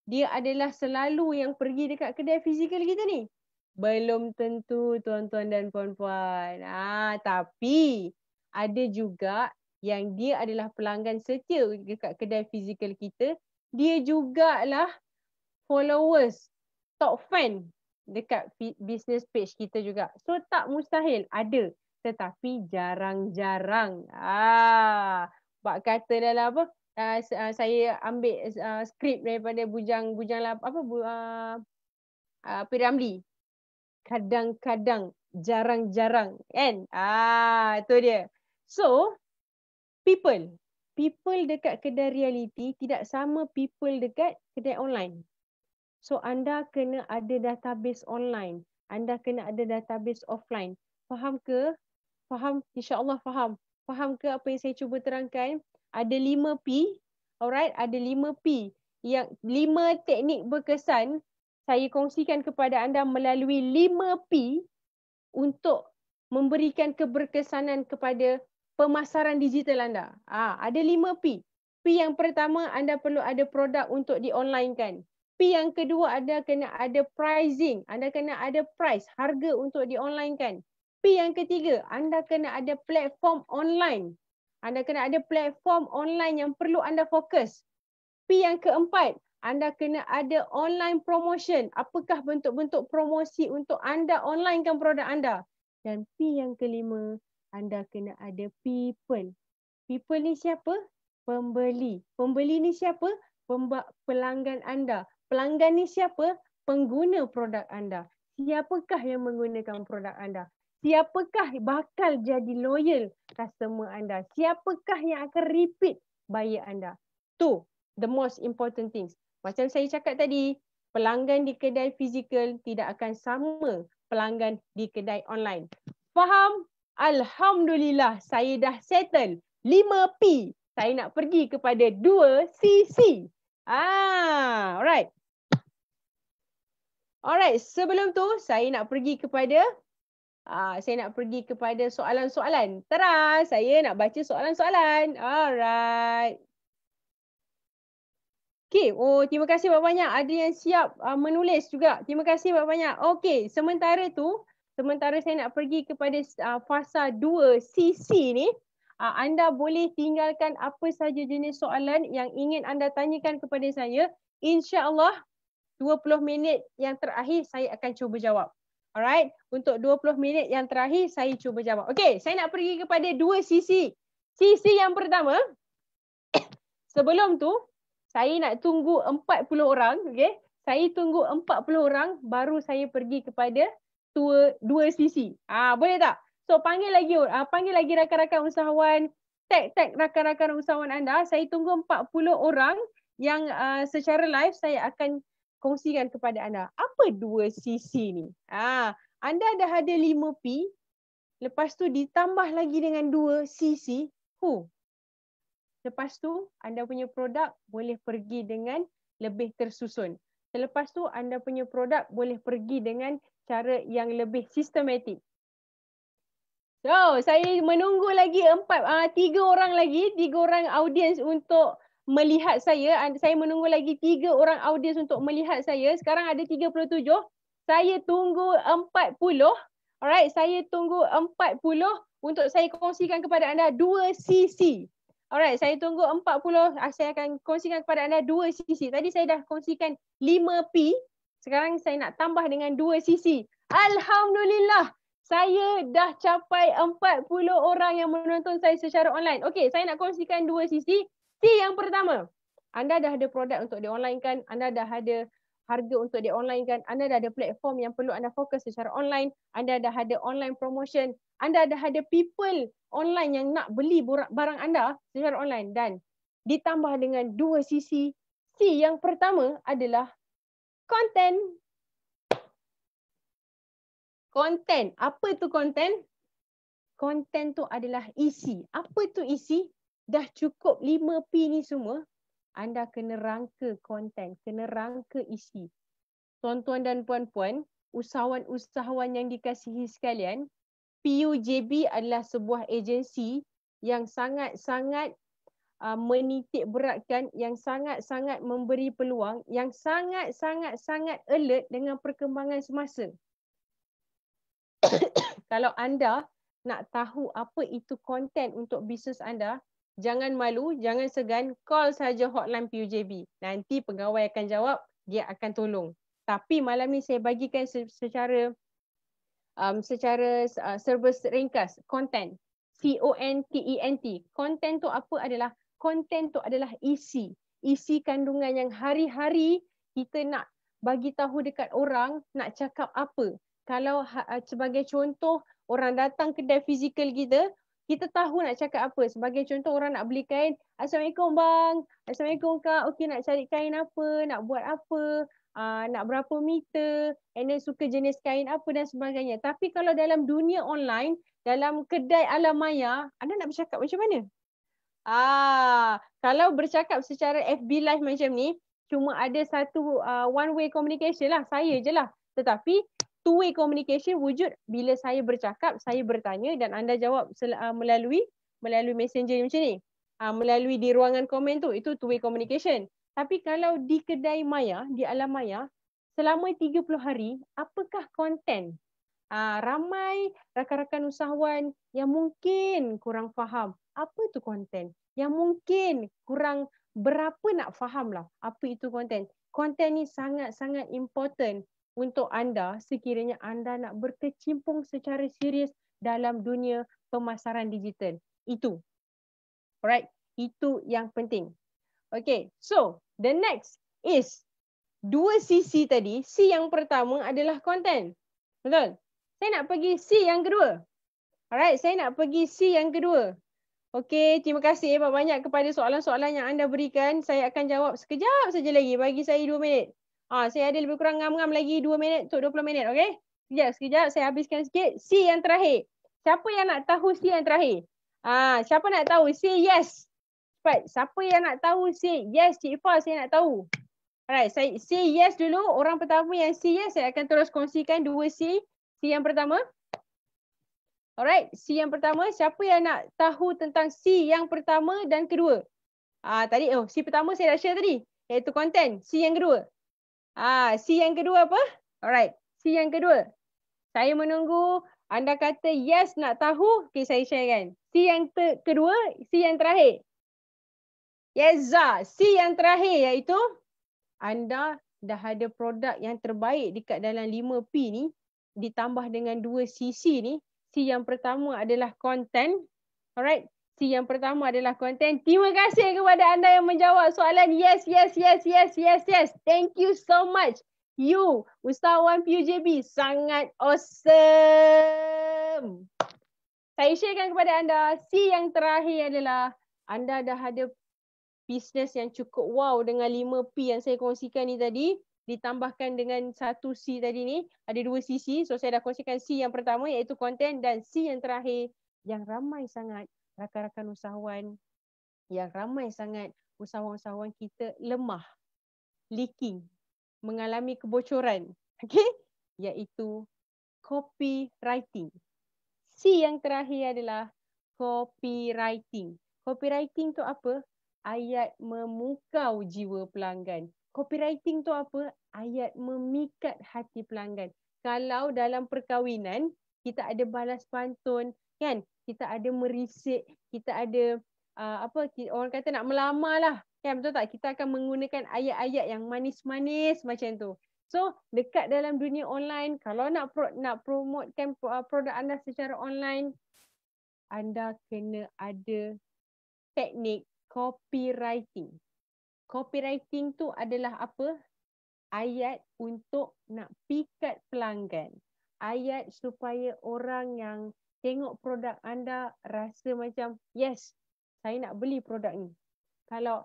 Speaker 1: dia adalah selalu yang pergi dekat kedai fizikal kita ni? Belum tentu tuan-tuan dan puan-puan. Ah tapi ada juga yang dia adalah pelanggan setia dekat kedai fizikal kita, dia juga lah followers top fan dekat business page kita juga. So tak mustahil ada tetapi jarang-jarang. Ah, bab kata dalam apa? Uh, saya ambil uh, skrip daripada bujang-bujang lap apa bu, uh, uh, Piramli. Kadang-kadang, jarang-jarang, kan? Ah, itu dia. So, people people dekat kedai realiti tidak sama people dekat kedai online. So anda kena ada database online, anda kena ada database offline. Faham ke? Faham? Insya Allah faham. Faham ke apa yang saya cuba terangkan? Ada lima P. Alright? Ada lima P. Yang lima teknik berkesan saya kongsikan kepada anda melalui lima P untuk memberikan keberkesanan kepada pemasaran digital anda. Ah, ha, ada lima P. P yang pertama anda perlu ada produk untuk di-online-kan. P yang kedua ada kena ada pricing. Anda kena ada price, harga untuk di-online-kan. P yang ketiga, anda kena ada platform online. Anda kena ada platform online yang perlu anda fokus. P yang keempat, anda kena ada online promotion. Apakah bentuk-bentuk promosi untuk anda onlinekan produk anda? Dan P yang kelima, anda kena ada people. People ni siapa? Pembeli. Pembeli ni siapa? Pemba pelanggan anda. Pelanggan ni siapa? Pengguna produk anda. Siapakah yang menggunakan produk anda? Siapakah bakal jadi loyal customer anda? Siapakah yang akan repeat buyer anda? Tu the most important things. Macam saya cakap tadi, pelanggan di kedai fizikal tidak akan sama pelanggan di kedai online. Faham? Alhamdulillah saya dah settle 5P. Saya nak pergi kepada 2CC. Ah, alright. Alright, sebelum tu saya nak pergi kepada Uh, saya nak pergi kepada soalan-soalan. Terus saya nak baca soalan-soalan. Alright. Okay. Oh, terima kasih banyak-banyak. Ada yang siap uh, menulis juga. Terima kasih banyak-banyak. Okay. Sementara tu, sementara saya nak pergi kepada uh, fasa 2CC ni, uh, anda boleh tinggalkan apa sahaja jenis soalan yang ingin anda tanyakan kepada saya. InsyaAllah, 20 minit yang terakhir saya akan cuba jawab. Alright, untuk 20 minit yang terakhir saya cuba jawab. Okay, saya nak pergi kepada dua sisi. Sisi yang pertama, sebelum tu saya nak tunggu 40 orang. Okay, saya tunggu 40 orang baru saya pergi kepada dua, dua sisi. Ah, boleh tak? So panggil lagi, uh, panggil lagi rakan-rakan usahawan, tag-tag rakan-rakan usahawan anda. Saya tunggu 40 orang yang uh, secara live saya akan kongsikan kepada anda. Apa dua sisi ni? Ha, anda dah ada 5P, lepas tu ditambah lagi dengan dua sisi, hu. Lepas tu anda punya produk boleh pergi dengan lebih tersusun. Selepas tu anda punya produk boleh pergi dengan cara yang lebih sistematik. So, saya menunggu lagi empat, uh, tiga orang lagi, tiga orang audiens untuk melihat saya. Saya menunggu lagi tiga orang audiens untuk melihat saya. Sekarang ada 37. Saya tunggu 40. Alright, saya tunggu 40 untuk saya kongsikan kepada anda dua sisi. Alright, saya tunggu 40. Ah, saya akan kongsikan kepada anda dua sisi. Tadi saya dah kongsikan 5P. Sekarang saya nak tambah dengan dua sisi. Alhamdulillah. Saya dah capai 40 orang yang menonton saya secara online. Okey, saya nak kongsikan dua sisi mesti yang pertama anda dah ada produk untuk di-online anda dah ada harga untuk di-online anda dah ada platform yang perlu anda fokus secara online, anda dah ada online promotion, anda dah ada people online yang nak beli barang anda secara online dan ditambah dengan dua sisi, C yang pertama adalah content. Content. Apa itu content? Content tu adalah isi. Apa itu isi? dah cukup 5P ni semua, anda kena rangka konten, kena rangka isi. Tuan-tuan dan puan-puan, usahawan-usahawan yang dikasihi sekalian, PUJB adalah sebuah agensi yang sangat-sangat uh, menitik beratkan, yang sangat-sangat memberi peluang, yang sangat-sangat-sangat alert dengan perkembangan semasa. Kalau anda nak tahu apa itu konten untuk bisnes anda, jangan malu, jangan segan, call saja hotline PUJB. Nanti pegawai akan jawab, dia akan tolong. Tapi malam ni saya bagikan secara um, secara uh, serba ringkas, content. C-O-N-T-E-N-T. E content tu apa adalah? Content tu adalah isi. E isi e kandungan yang hari-hari kita nak bagi tahu dekat orang nak cakap apa. Kalau ha, sebagai contoh, orang datang kedai fizikal kita, kita tahu nak cakap apa. Sebagai contoh orang nak beli kain, Assalamualaikum bang, Assalamualaikum kak, okey nak cari kain apa, nak buat apa, uh, nak berapa meter, and then suka jenis kain apa dan sebagainya. Tapi kalau dalam dunia online, dalam kedai alam maya, anda nak bercakap macam mana? Ah, kalau bercakap secara FB live macam ni, cuma ada satu uh, one way communication lah, saya je lah. Tetapi two-way communication wujud bila saya bercakap, saya bertanya dan anda jawab uh, melalui melalui messenger macam ni. Uh, melalui di ruangan komen tu, itu two-way communication. Tapi kalau di kedai maya, di alam maya, selama 30 hari, apakah konten? Uh, ramai rakan-rakan usahawan yang mungkin kurang faham apa itu konten. Yang mungkin kurang berapa nak faham lah apa itu konten. Konten ni sangat-sangat important untuk anda sekiranya anda nak berkecimpung secara serius dalam dunia pemasaran digital. Itu. Alright. Itu yang penting. Okay. So, the next is dua sisi tadi. C yang pertama adalah konten. Betul? Saya nak pergi C yang kedua. Alright. Saya nak pergi C yang kedua. Okay. Terima kasih banyak-banyak kepada soalan-soalan yang anda berikan. Saya akan jawab sekejap saja lagi. Bagi saya dua minit. Ah, saya ada lebih kurang ngam-ngam lagi 2 minit untuk 20 minit. Okay? Sekejap, sekejap. Saya habiskan sikit. C yang terakhir. Siapa yang nak tahu C yang terakhir? Ah, siapa nak tahu? C yes. Baik, Siapa yang nak tahu? C yes. Cik Fah, saya nak tahu. Alright, saya C yes dulu. Orang pertama yang C yes, saya akan terus kongsikan dua C. C yang pertama. Alright, C yang pertama. Siapa yang nak tahu tentang C yang pertama dan kedua? Ah, tadi, oh, C pertama saya dah share tadi. Iaitu content. C yang kedua. Ah, C yang kedua apa? Alright, C yang kedua. Saya menunggu anda kata yes nak tahu. Okay, saya share kan. C yang kedua, C yang terakhir. Yes, Zah. C yang terakhir iaitu anda dah ada produk yang terbaik dekat dalam 5P ni ditambah dengan 2CC ni. C yang pertama adalah content. Alright, Si yang pertama adalah konten. Terima kasih kepada anda yang menjawab soalan. Yes, yes, yes, yes, yes, yes. Thank you so much. You, Ustazwan PUJB, sangat awesome. Saya sharekan kepada anda. Si yang terakhir adalah anda dah ada bisnes yang cukup wow dengan 5P yang saya kongsikan ni tadi. Ditambahkan dengan satu C tadi ni. Ada dua CC. So saya dah kongsikan C yang pertama iaitu konten dan C yang terakhir yang ramai sangat rakan-rakan usahawan yang ramai sangat usahawan-usahawan kita lemah, leaking, mengalami kebocoran. Okay? Iaitu copywriting. C yang terakhir adalah copywriting. Copywriting tu apa? Ayat memukau jiwa pelanggan. Copywriting tu apa? Ayat memikat hati pelanggan. Kalau dalam perkahwinan, kita ada balas pantun, kan? kita ada merisik, kita ada uh, apa orang kata nak melamar lah. Kan betul tak? Kita akan menggunakan ayat-ayat yang manis-manis macam tu. So dekat dalam dunia online, kalau nak pro, nak promotekan uh, produk anda secara online, anda kena ada teknik copywriting. Copywriting tu adalah apa? Ayat untuk nak pikat pelanggan. Ayat supaya orang yang tengok produk anda rasa macam yes saya nak beli produk ni kalau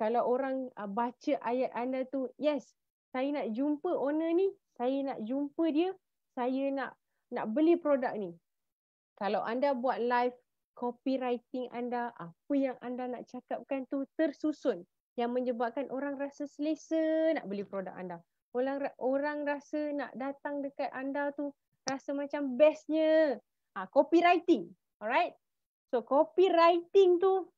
Speaker 1: kalau orang uh, baca ayat anda tu yes saya nak jumpa owner ni saya nak jumpa dia saya nak nak beli produk ni kalau anda buat live copywriting anda apa yang anda nak cakapkan tu tersusun yang menyebabkan orang rasa selesa nak beli produk anda orang orang rasa nak datang dekat anda tu rasa macam bestnya uh, copywriting. Alright. So copywriting tu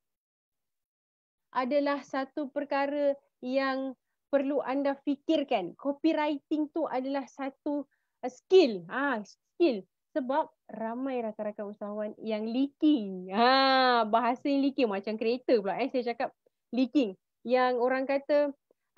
Speaker 1: adalah satu perkara yang perlu anda fikirkan. Copywriting tu adalah satu eh, skill. Ah, skill. Sebab ramai rakan-rakan usahawan yang leaking. Ha, bahasa yang leaking macam kereta pula. Eh. Saya cakap leaking. Yang orang kata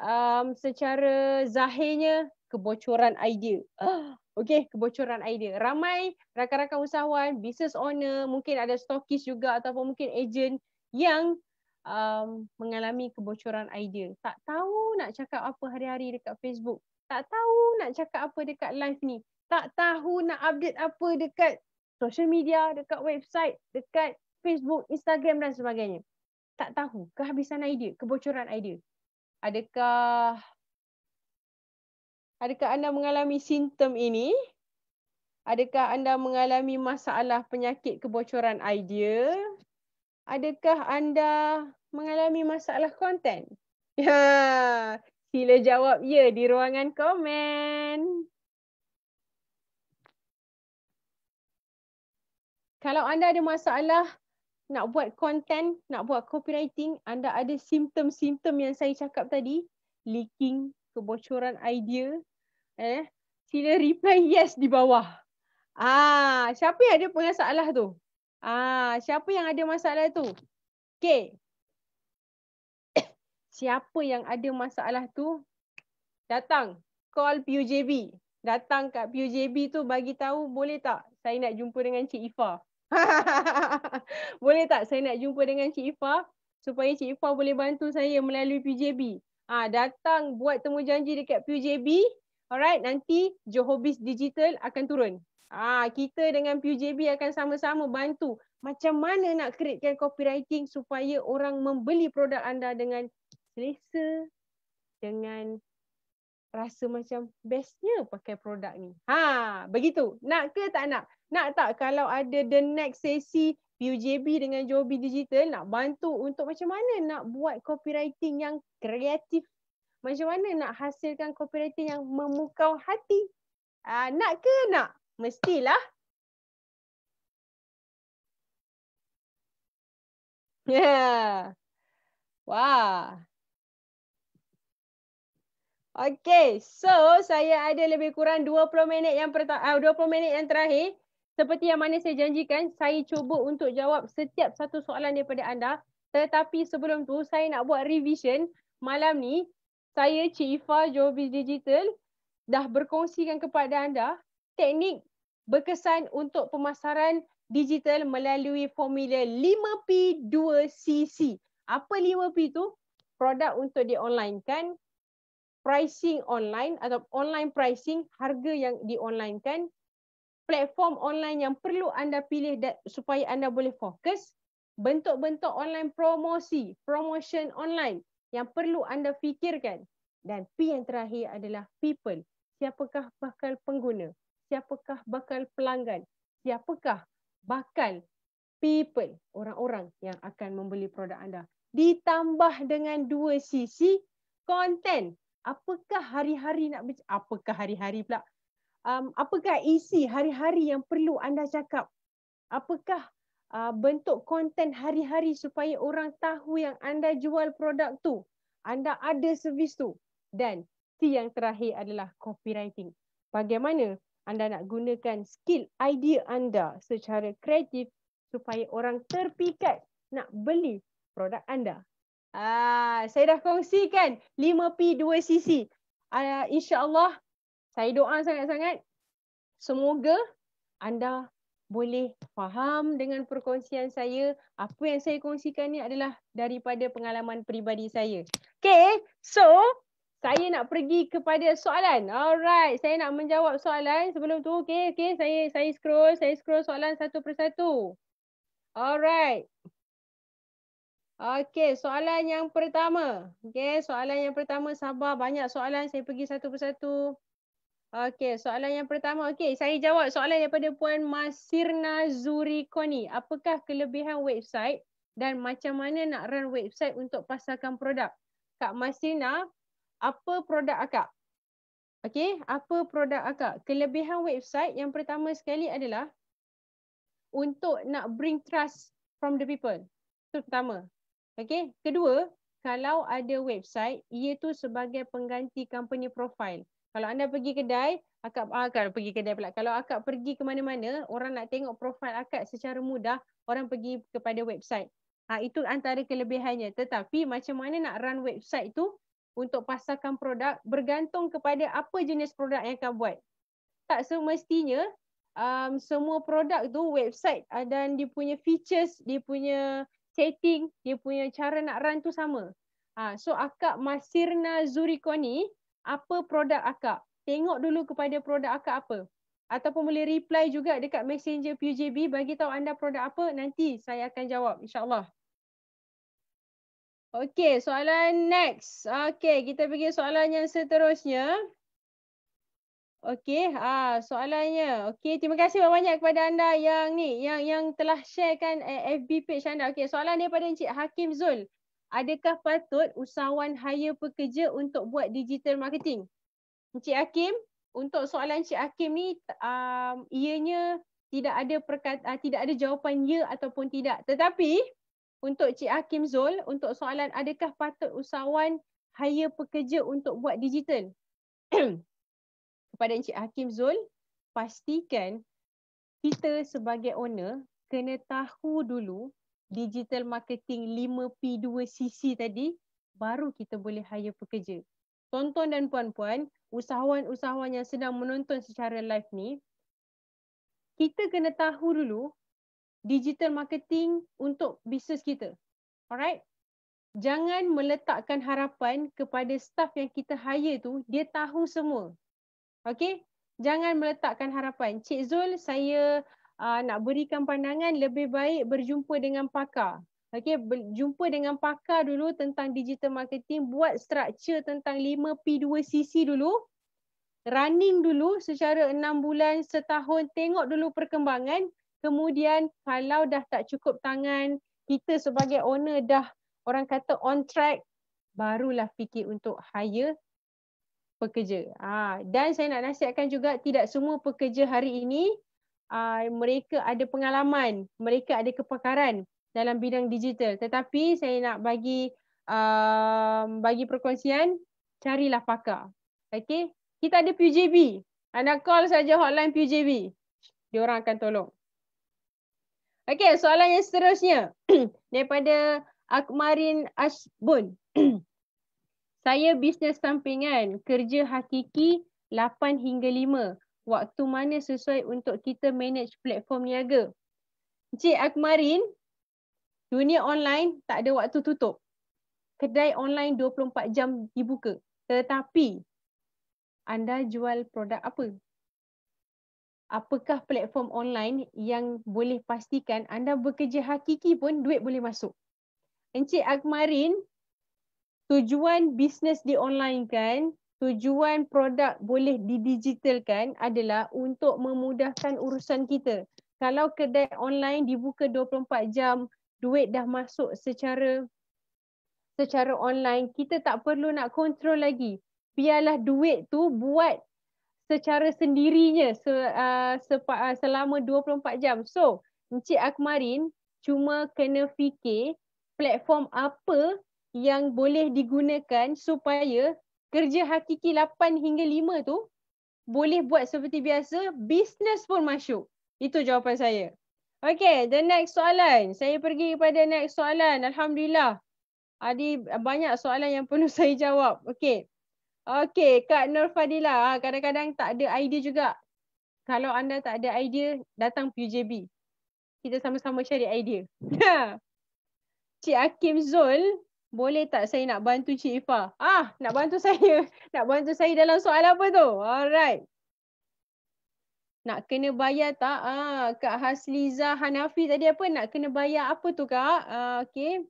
Speaker 1: um, secara zahirnya kebocoran idea. Uh, Okey, kebocoran idea. Ramai rakan-rakan usahawan, business owner, mungkin ada stokis juga ataupun mungkin agent yang um, mengalami kebocoran idea. Tak tahu nak cakap apa hari-hari dekat Facebook. Tak tahu nak cakap apa dekat live ni. Tak tahu nak update apa dekat social media, dekat website, dekat Facebook, Instagram dan sebagainya. Tak tahu kehabisan idea, kebocoran idea. Adakah Adakah anda mengalami simptom ini? Adakah anda mengalami masalah penyakit kebocoran idea? Adakah anda mengalami masalah konten? Ya, sila jawab ya di ruangan komen. Kalau anda ada masalah nak buat konten, nak buat copywriting, anda ada simptom-simptom yang saya cakap tadi, leaking, kebocoran idea, eh sila reply yes di bawah ah siapa yang ada punya masalah tu ah siapa yang ada masalah tu okay siapa yang ada masalah tu datang call PUJB datang kat PUJB tu bagi tahu boleh tak saya nak jumpa dengan Cik Ifa boleh tak saya nak jumpa dengan Cik Ifa supaya Cik Ifa boleh bantu saya melalui PUJB. Ah datang buat temu janji dekat PUJB, Alright, nanti Johobis Digital akan turun. Ah, kita dengan PUJB akan sama-sama bantu macam mana nak createkan copywriting supaya orang membeli produk anda dengan selesa dengan rasa macam bestnya pakai produk ni. Ha, begitu. Nak ke tak nak? Nak tak kalau ada the next sesi PUJB dengan Johobis Digital nak bantu untuk macam mana nak buat copywriting yang kreatif macam mana nak hasilkan copywriting yang memukau hati? Uh, nak ke nak? Mestilah. Yeah. Wah. Okay, so saya ada lebih kurang 20 minit yang pertama, ah, uh, 20 minit yang terakhir. Seperti yang mana saya janjikan, saya cuba untuk jawab setiap satu soalan daripada anda. Tetapi sebelum tu, saya nak buat revision malam ni saya Cik Ifa Jobis Digital dah berkongsikan kepada anda teknik berkesan untuk pemasaran digital melalui formula 5P 2CC. Apa 5P tu? Produk untuk di online kan? Pricing online atau online pricing harga yang di online kan? Platform online yang perlu anda pilih supaya anda boleh fokus. Bentuk-bentuk online promosi, promotion online yang perlu anda fikirkan dan P yang terakhir adalah people. Siapakah bakal pengguna? Siapakah bakal pelanggan? Siapakah bakal people, orang-orang yang akan membeli produk anda? Ditambah dengan dua sisi konten. Apakah hari-hari nak apakah hari-hari pula? Um, apakah isi hari-hari yang perlu anda cakap? Apakah uh, bentuk konten hari-hari supaya orang tahu yang anda jual produk tu. Anda ada servis tu. Dan T yang terakhir adalah copywriting. Bagaimana anda nak gunakan skill idea anda secara kreatif supaya orang terpikat nak beli produk anda. Ah, saya dah kongsikan 5P 2CC. Uh, InsyaAllah saya doa sangat-sangat semoga anda boleh faham dengan perkongsian saya. Apa yang saya kongsikan ni adalah daripada pengalaman peribadi saya. Okay, so saya nak pergi kepada soalan. Alright, saya nak menjawab soalan sebelum tu. Okay, okay, saya saya scroll, saya scroll soalan satu persatu. Alright. Okay, soalan yang pertama. Okay, soalan yang pertama sabar. Banyak soalan saya pergi satu persatu. Okey, soalan yang pertama. Okey, saya jawab soalan daripada Puan Masirna Zurikoni. Apakah kelebihan website dan macam mana nak run website untuk pasarkan produk? Kak Masirna, apa produk akak? Okey, apa produk akak? Kelebihan website yang pertama sekali adalah untuk nak bring trust from the people. Itu pertama. Okey, kedua, kalau ada website, ia tu sebagai pengganti company profile. Kalau anda pergi kedai, akak ah, akan pergi kedai pula. Kalau akak pergi ke mana-mana, orang nak tengok profil akak secara mudah, orang pergi kepada website. Ha, itu antara kelebihannya. Tetapi macam mana nak run website tu untuk pasarkan produk bergantung kepada apa jenis produk yang akan buat. Tak semestinya um, semua produk tu website dan dia punya features, dia punya setting, dia punya cara nak run tu sama. Ha, so akak Masirna Zurikoni, ni, apa produk akak. Tengok dulu kepada produk akak apa. Ataupun boleh reply juga dekat messenger PUJB bagi tahu anda produk apa. Nanti saya akan jawab insyaAllah. Okay, soalan next. Okay, kita pergi soalan yang seterusnya. Okay, ah ha, soalannya. Okay, terima kasih banyak kepada anda yang ni yang yang telah sharekan eh, FB page anda. Okey soalan daripada Encik Hakim Zul adakah patut usahawan hire pekerja untuk buat digital marketing? Encik Hakim, untuk soalan Encik Hakim ni um, ianya tidak ada perkata, uh, tidak ada jawapan ya ataupun tidak. Tetapi untuk Cik Hakim Zul, untuk soalan adakah patut usahawan hire pekerja untuk buat digital? Kepada Encik Hakim Zul, pastikan kita sebagai owner kena tahu dulu digital marketing 5P2CC tadi baru kita boleh hire pekerja. Tonton dan puan-puan, usahawan-usahawan yang sedang menonton secara live ni, kita kena tahu dulu digital marketing untuk bisnes kita. Alright? Jangan meletakkan harapan kepada staff yang kita hire tu, dia tahu semua. Okay? Jangan meletakkan harapan. Cik Zul, saya uh, nak berikan pandangan lebih baik berjumpa dengan pakar. Okey, berjumpa dengan pakar dulu tentang digital marketing, buat structure tentang 5P2CC dulu. Running dulu secara 6 bulan setahun tengok dulu perkembangan. Kemudian kalau dah tak cukup tangan, kita sebagai owner dah orang kata on track, barulah fikir untuk hire pekerja. Ha, dan saya nak nasihatkan juga tidak semua pekerja hari ini uh, mereka ada pengalaman, mereka ada kepakaran dalam bidang digital. Tetapi saya nak bagi uh, bagi perkongsian, carilah pakar. Okay, kita ada PJB. Anda call saja hotline PJB. Dia orang akan tolong. Okey, soalan yang seterusnya daripada Akmarin Ashbun. saya bisnes sampingan, kerja hakiki 8 hingga waktu mana sesuai untuk kita manage platform niaga. Encik Akmarin, ah, dunia online tak ada waktu tutup. Kedai online 24 jam dibuka. Tetapi anda jual produk apa? Apakah platform online yang boleh pastikan anda bekerja hakiki pun duit boleh masuk? Encik Akmarin, ah, tujuan bisnes di online kan tujuan produk boleh didigitalkan adalah untuk memudahkan urusan kita. Kalau kedai online dibuka 24 jam, duit dah masuk secara secara online, kita tak perlu nak kontrol lagi. Biarlah duit tu buat secara sendirinya se, uh, sepa, uh, selama 24 jam. So, Encik Akmarin cuma kena fikir platform apa yang boleh digunakan supaya kerja hakiki 8 hingga 5 tu boleh buat seperti biasa, bisnes pun masuk. Itu jawapan saya. Okay, the next soalan. Saya pergi kepada next soalan. Alhamdulillah. Ada banyak soalan yang perlu saya jawab. Okay. Okay, Kak Nur Fadila. Ah, kadang-kadang tak ada idea juga. Kalau anda tak ada idea, datang PUJB. Kita sama-sama cari idea. Cik Hakim Zul, boleh tak saya nak bantu Cik Ifa? Ah, nak bantu saya. Nak bantu saya dalam soal apa tu? Alright. Nak kena bayar tak? Ah, Kak Hasliza Hanafi tadi apa? Nak kena bayar apa tu Kak? Ah, okay.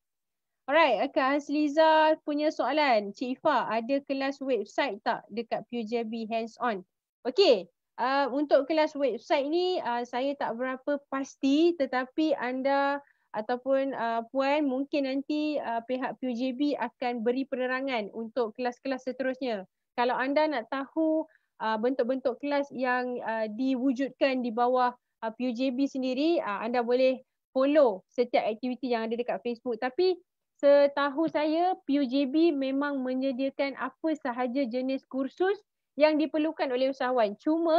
Speaker 1: Alright, Kak Hasliza punya soalan. Cik Ifa, ada kelas website tak dekat PUJB Hands On? Okay. Uh, ah, untuk kelas website ni uh, saya tak berapa pasti tetapi anda ataupun uh, puan mungkin nanti uh, pihak PUJB akan beri penerangan untuk kelas-kelas seterusnya. Kalau anda nak tahu uh, bentuk-bentuk kelas yang uh, diwujudkan di bawah uh, PUJB sendiri, uh, anda boleh follow setiap aktiviti yang ada dekat Facebook. Tapi setahu saya PUJB memang menyediakan apa sahaja jenis kursus yang diperlukan oleh usahawan. Cuma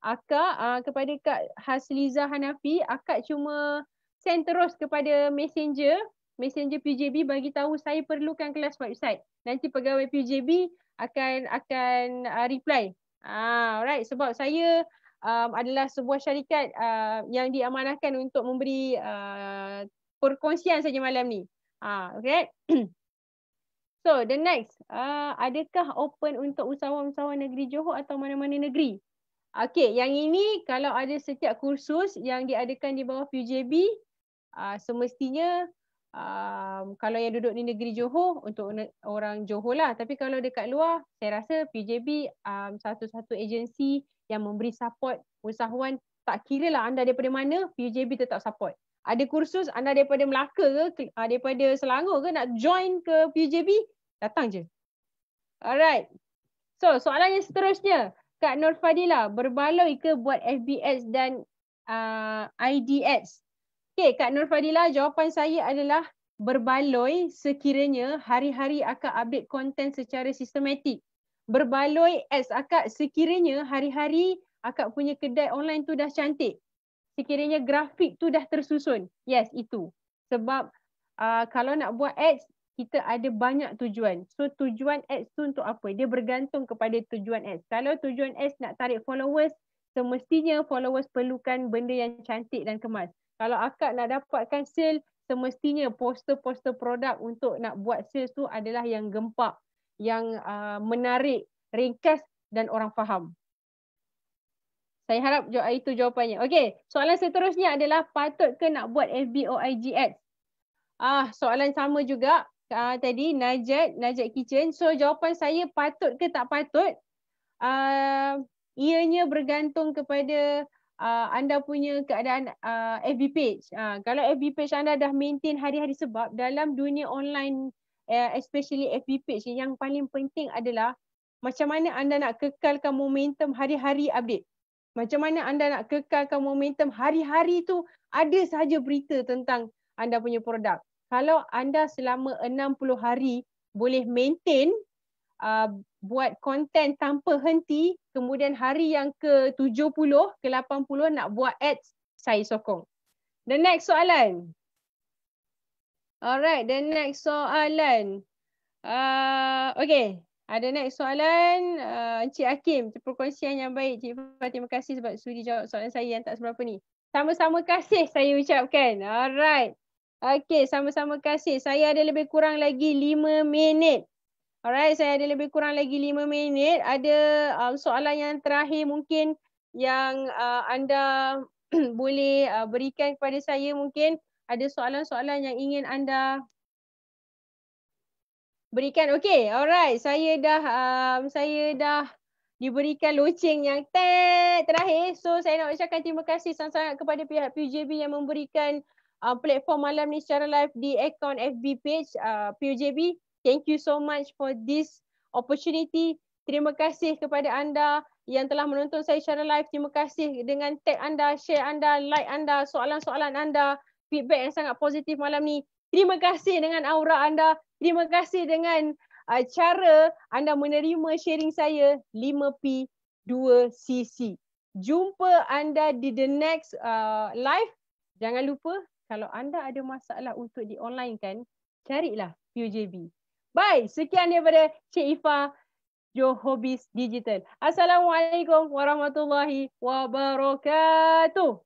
Speaker 1: akak uh, kepada Kak Hasliza Hanafi, akak cuma send terus kepada messenger messenger PJB bagi tahu saya perlukan kelas website nanti pegawai PJB akan akan uh, reply ah uh, right sebab saya um, adalah sebuah syarikat uh, yang diamanahkan untuk memberi uh, perkongsian saja malam ni ah uh, okey so the next uh, adakah open untuk usahawan-usahawan negeri Johor atau mana-mana negeri Okay, yang ini kalau ada setiap kursus yang diadakan di bawah PJB, uh, semestinya uh, kalau yang duduk di negeri Johor untuk orang Johor lah tapi kalau dekat luar saya rasa PJB um, ah, satu-satu agensi yang memberi support usahawan tak kira lah anda daripada mana PJB tetap support ada kursus anda daripada Melaka ke uh, daripada Selangor ke nak join ke PJB datang je alright so soalan yang seterusnya Kak Nur Fadila, berbaloi ke buat FBS dan uh, IDS? Okay, Kak Nur Fadila, jawapan saya adalah berbaloi sekiranya hari-hari akak update konten secara sistematik. Berbaloi as akak sekiranya hari-hari akak punya kedai online tu dah cantik. Sekiranya grafik tu dah tersusun. Yes, itu. Sebab uh, kalau nak buat ads, kita ada banyak tujuan. So tujuan ads tu untuk apa? Dia bergantung kepada tujuan ads. Kalau tujuan ads nak tarik followers, semestinya followers perlukan benda yang cantik dan kemas kalau akak nak dapatkan sale semestinya poster-poster produk untuk nak buat sale tu adalah yang gempak yang uh, menarik ringkas dan orang faham saya harap itu jawapannya. Okey, soalan seterusnya adalah patut ke nak buat FB OIG ads? Ah, soalan sama juga uh, tadi Najat, Najat Kitchen. So jawapan saya patut ke tak patut? Uh, ianya bergantung kepada uh, anda punya keadaan uh, FB page. Uh, kalau FB page anda dah maintain hari-hari sebab dalam dunia online uh, especially FB page yang paling penting adalah macam mana anda nak kekalkan momentum hari-hari update. Macam mana anda nak kekalkan momentum hari-hari tu ada sahaja berita tentang anda punya produk. Kalau anda selama 60 hari boleh maintain uh, buat konten tanpa henti kemudian hari yang ke-70 ke-80 nak buat ads saya sokong. The next soalan. Alright, the next soalan. Uh, okay, ada uh, next soalan. Uh, Encik Hakim, perkongsian yang baik. Encik Fatimah terima kasih sebab sudi jawab soalan saya yang tak seberapa ni. Sama-sama kasih saya ucapkan. Alright. Okay, sama-sama kasih. Saya ada lebih kurang lagi 5 minit. Alright, saya ada lebih kurang lagi 5 minit. Ada um, soalan yang terakhir mungkin yang uh, anda boleh uh, berikan kepada saya mungkin ada soalan-soalan yang ingin anda berikan. Okay, alright. Saya dah um, saya dah diberikan loceng yang ter terakhir. So saya nak ucapkan terima kasih sangat-sangat kepada pihak PUJB yang memberikan uh, platform malam ni secara live di akaun FB page uh, PUJB. Thank you so much for this opportunity. Terima kasih kepada anda yang telah menonton saya secara live. Terima kasih dengan tag anda, share anda, like anda, soalan-soalan anda, feedback yang sangat positif malam ni. Terima kasih dengan aura anda. Terima kasih dengan uh, cara anda menerima sharing saya 5P 2CC. Jumpa anda di the next uh, live. Jangan lupa kalau anda ada masalah untuk di online kan, carilah PUJB. Baik, sekian daripada Cik Ifa Your Hobbies Digital. Assalamualaikum warahmatullahi wabarakatuh.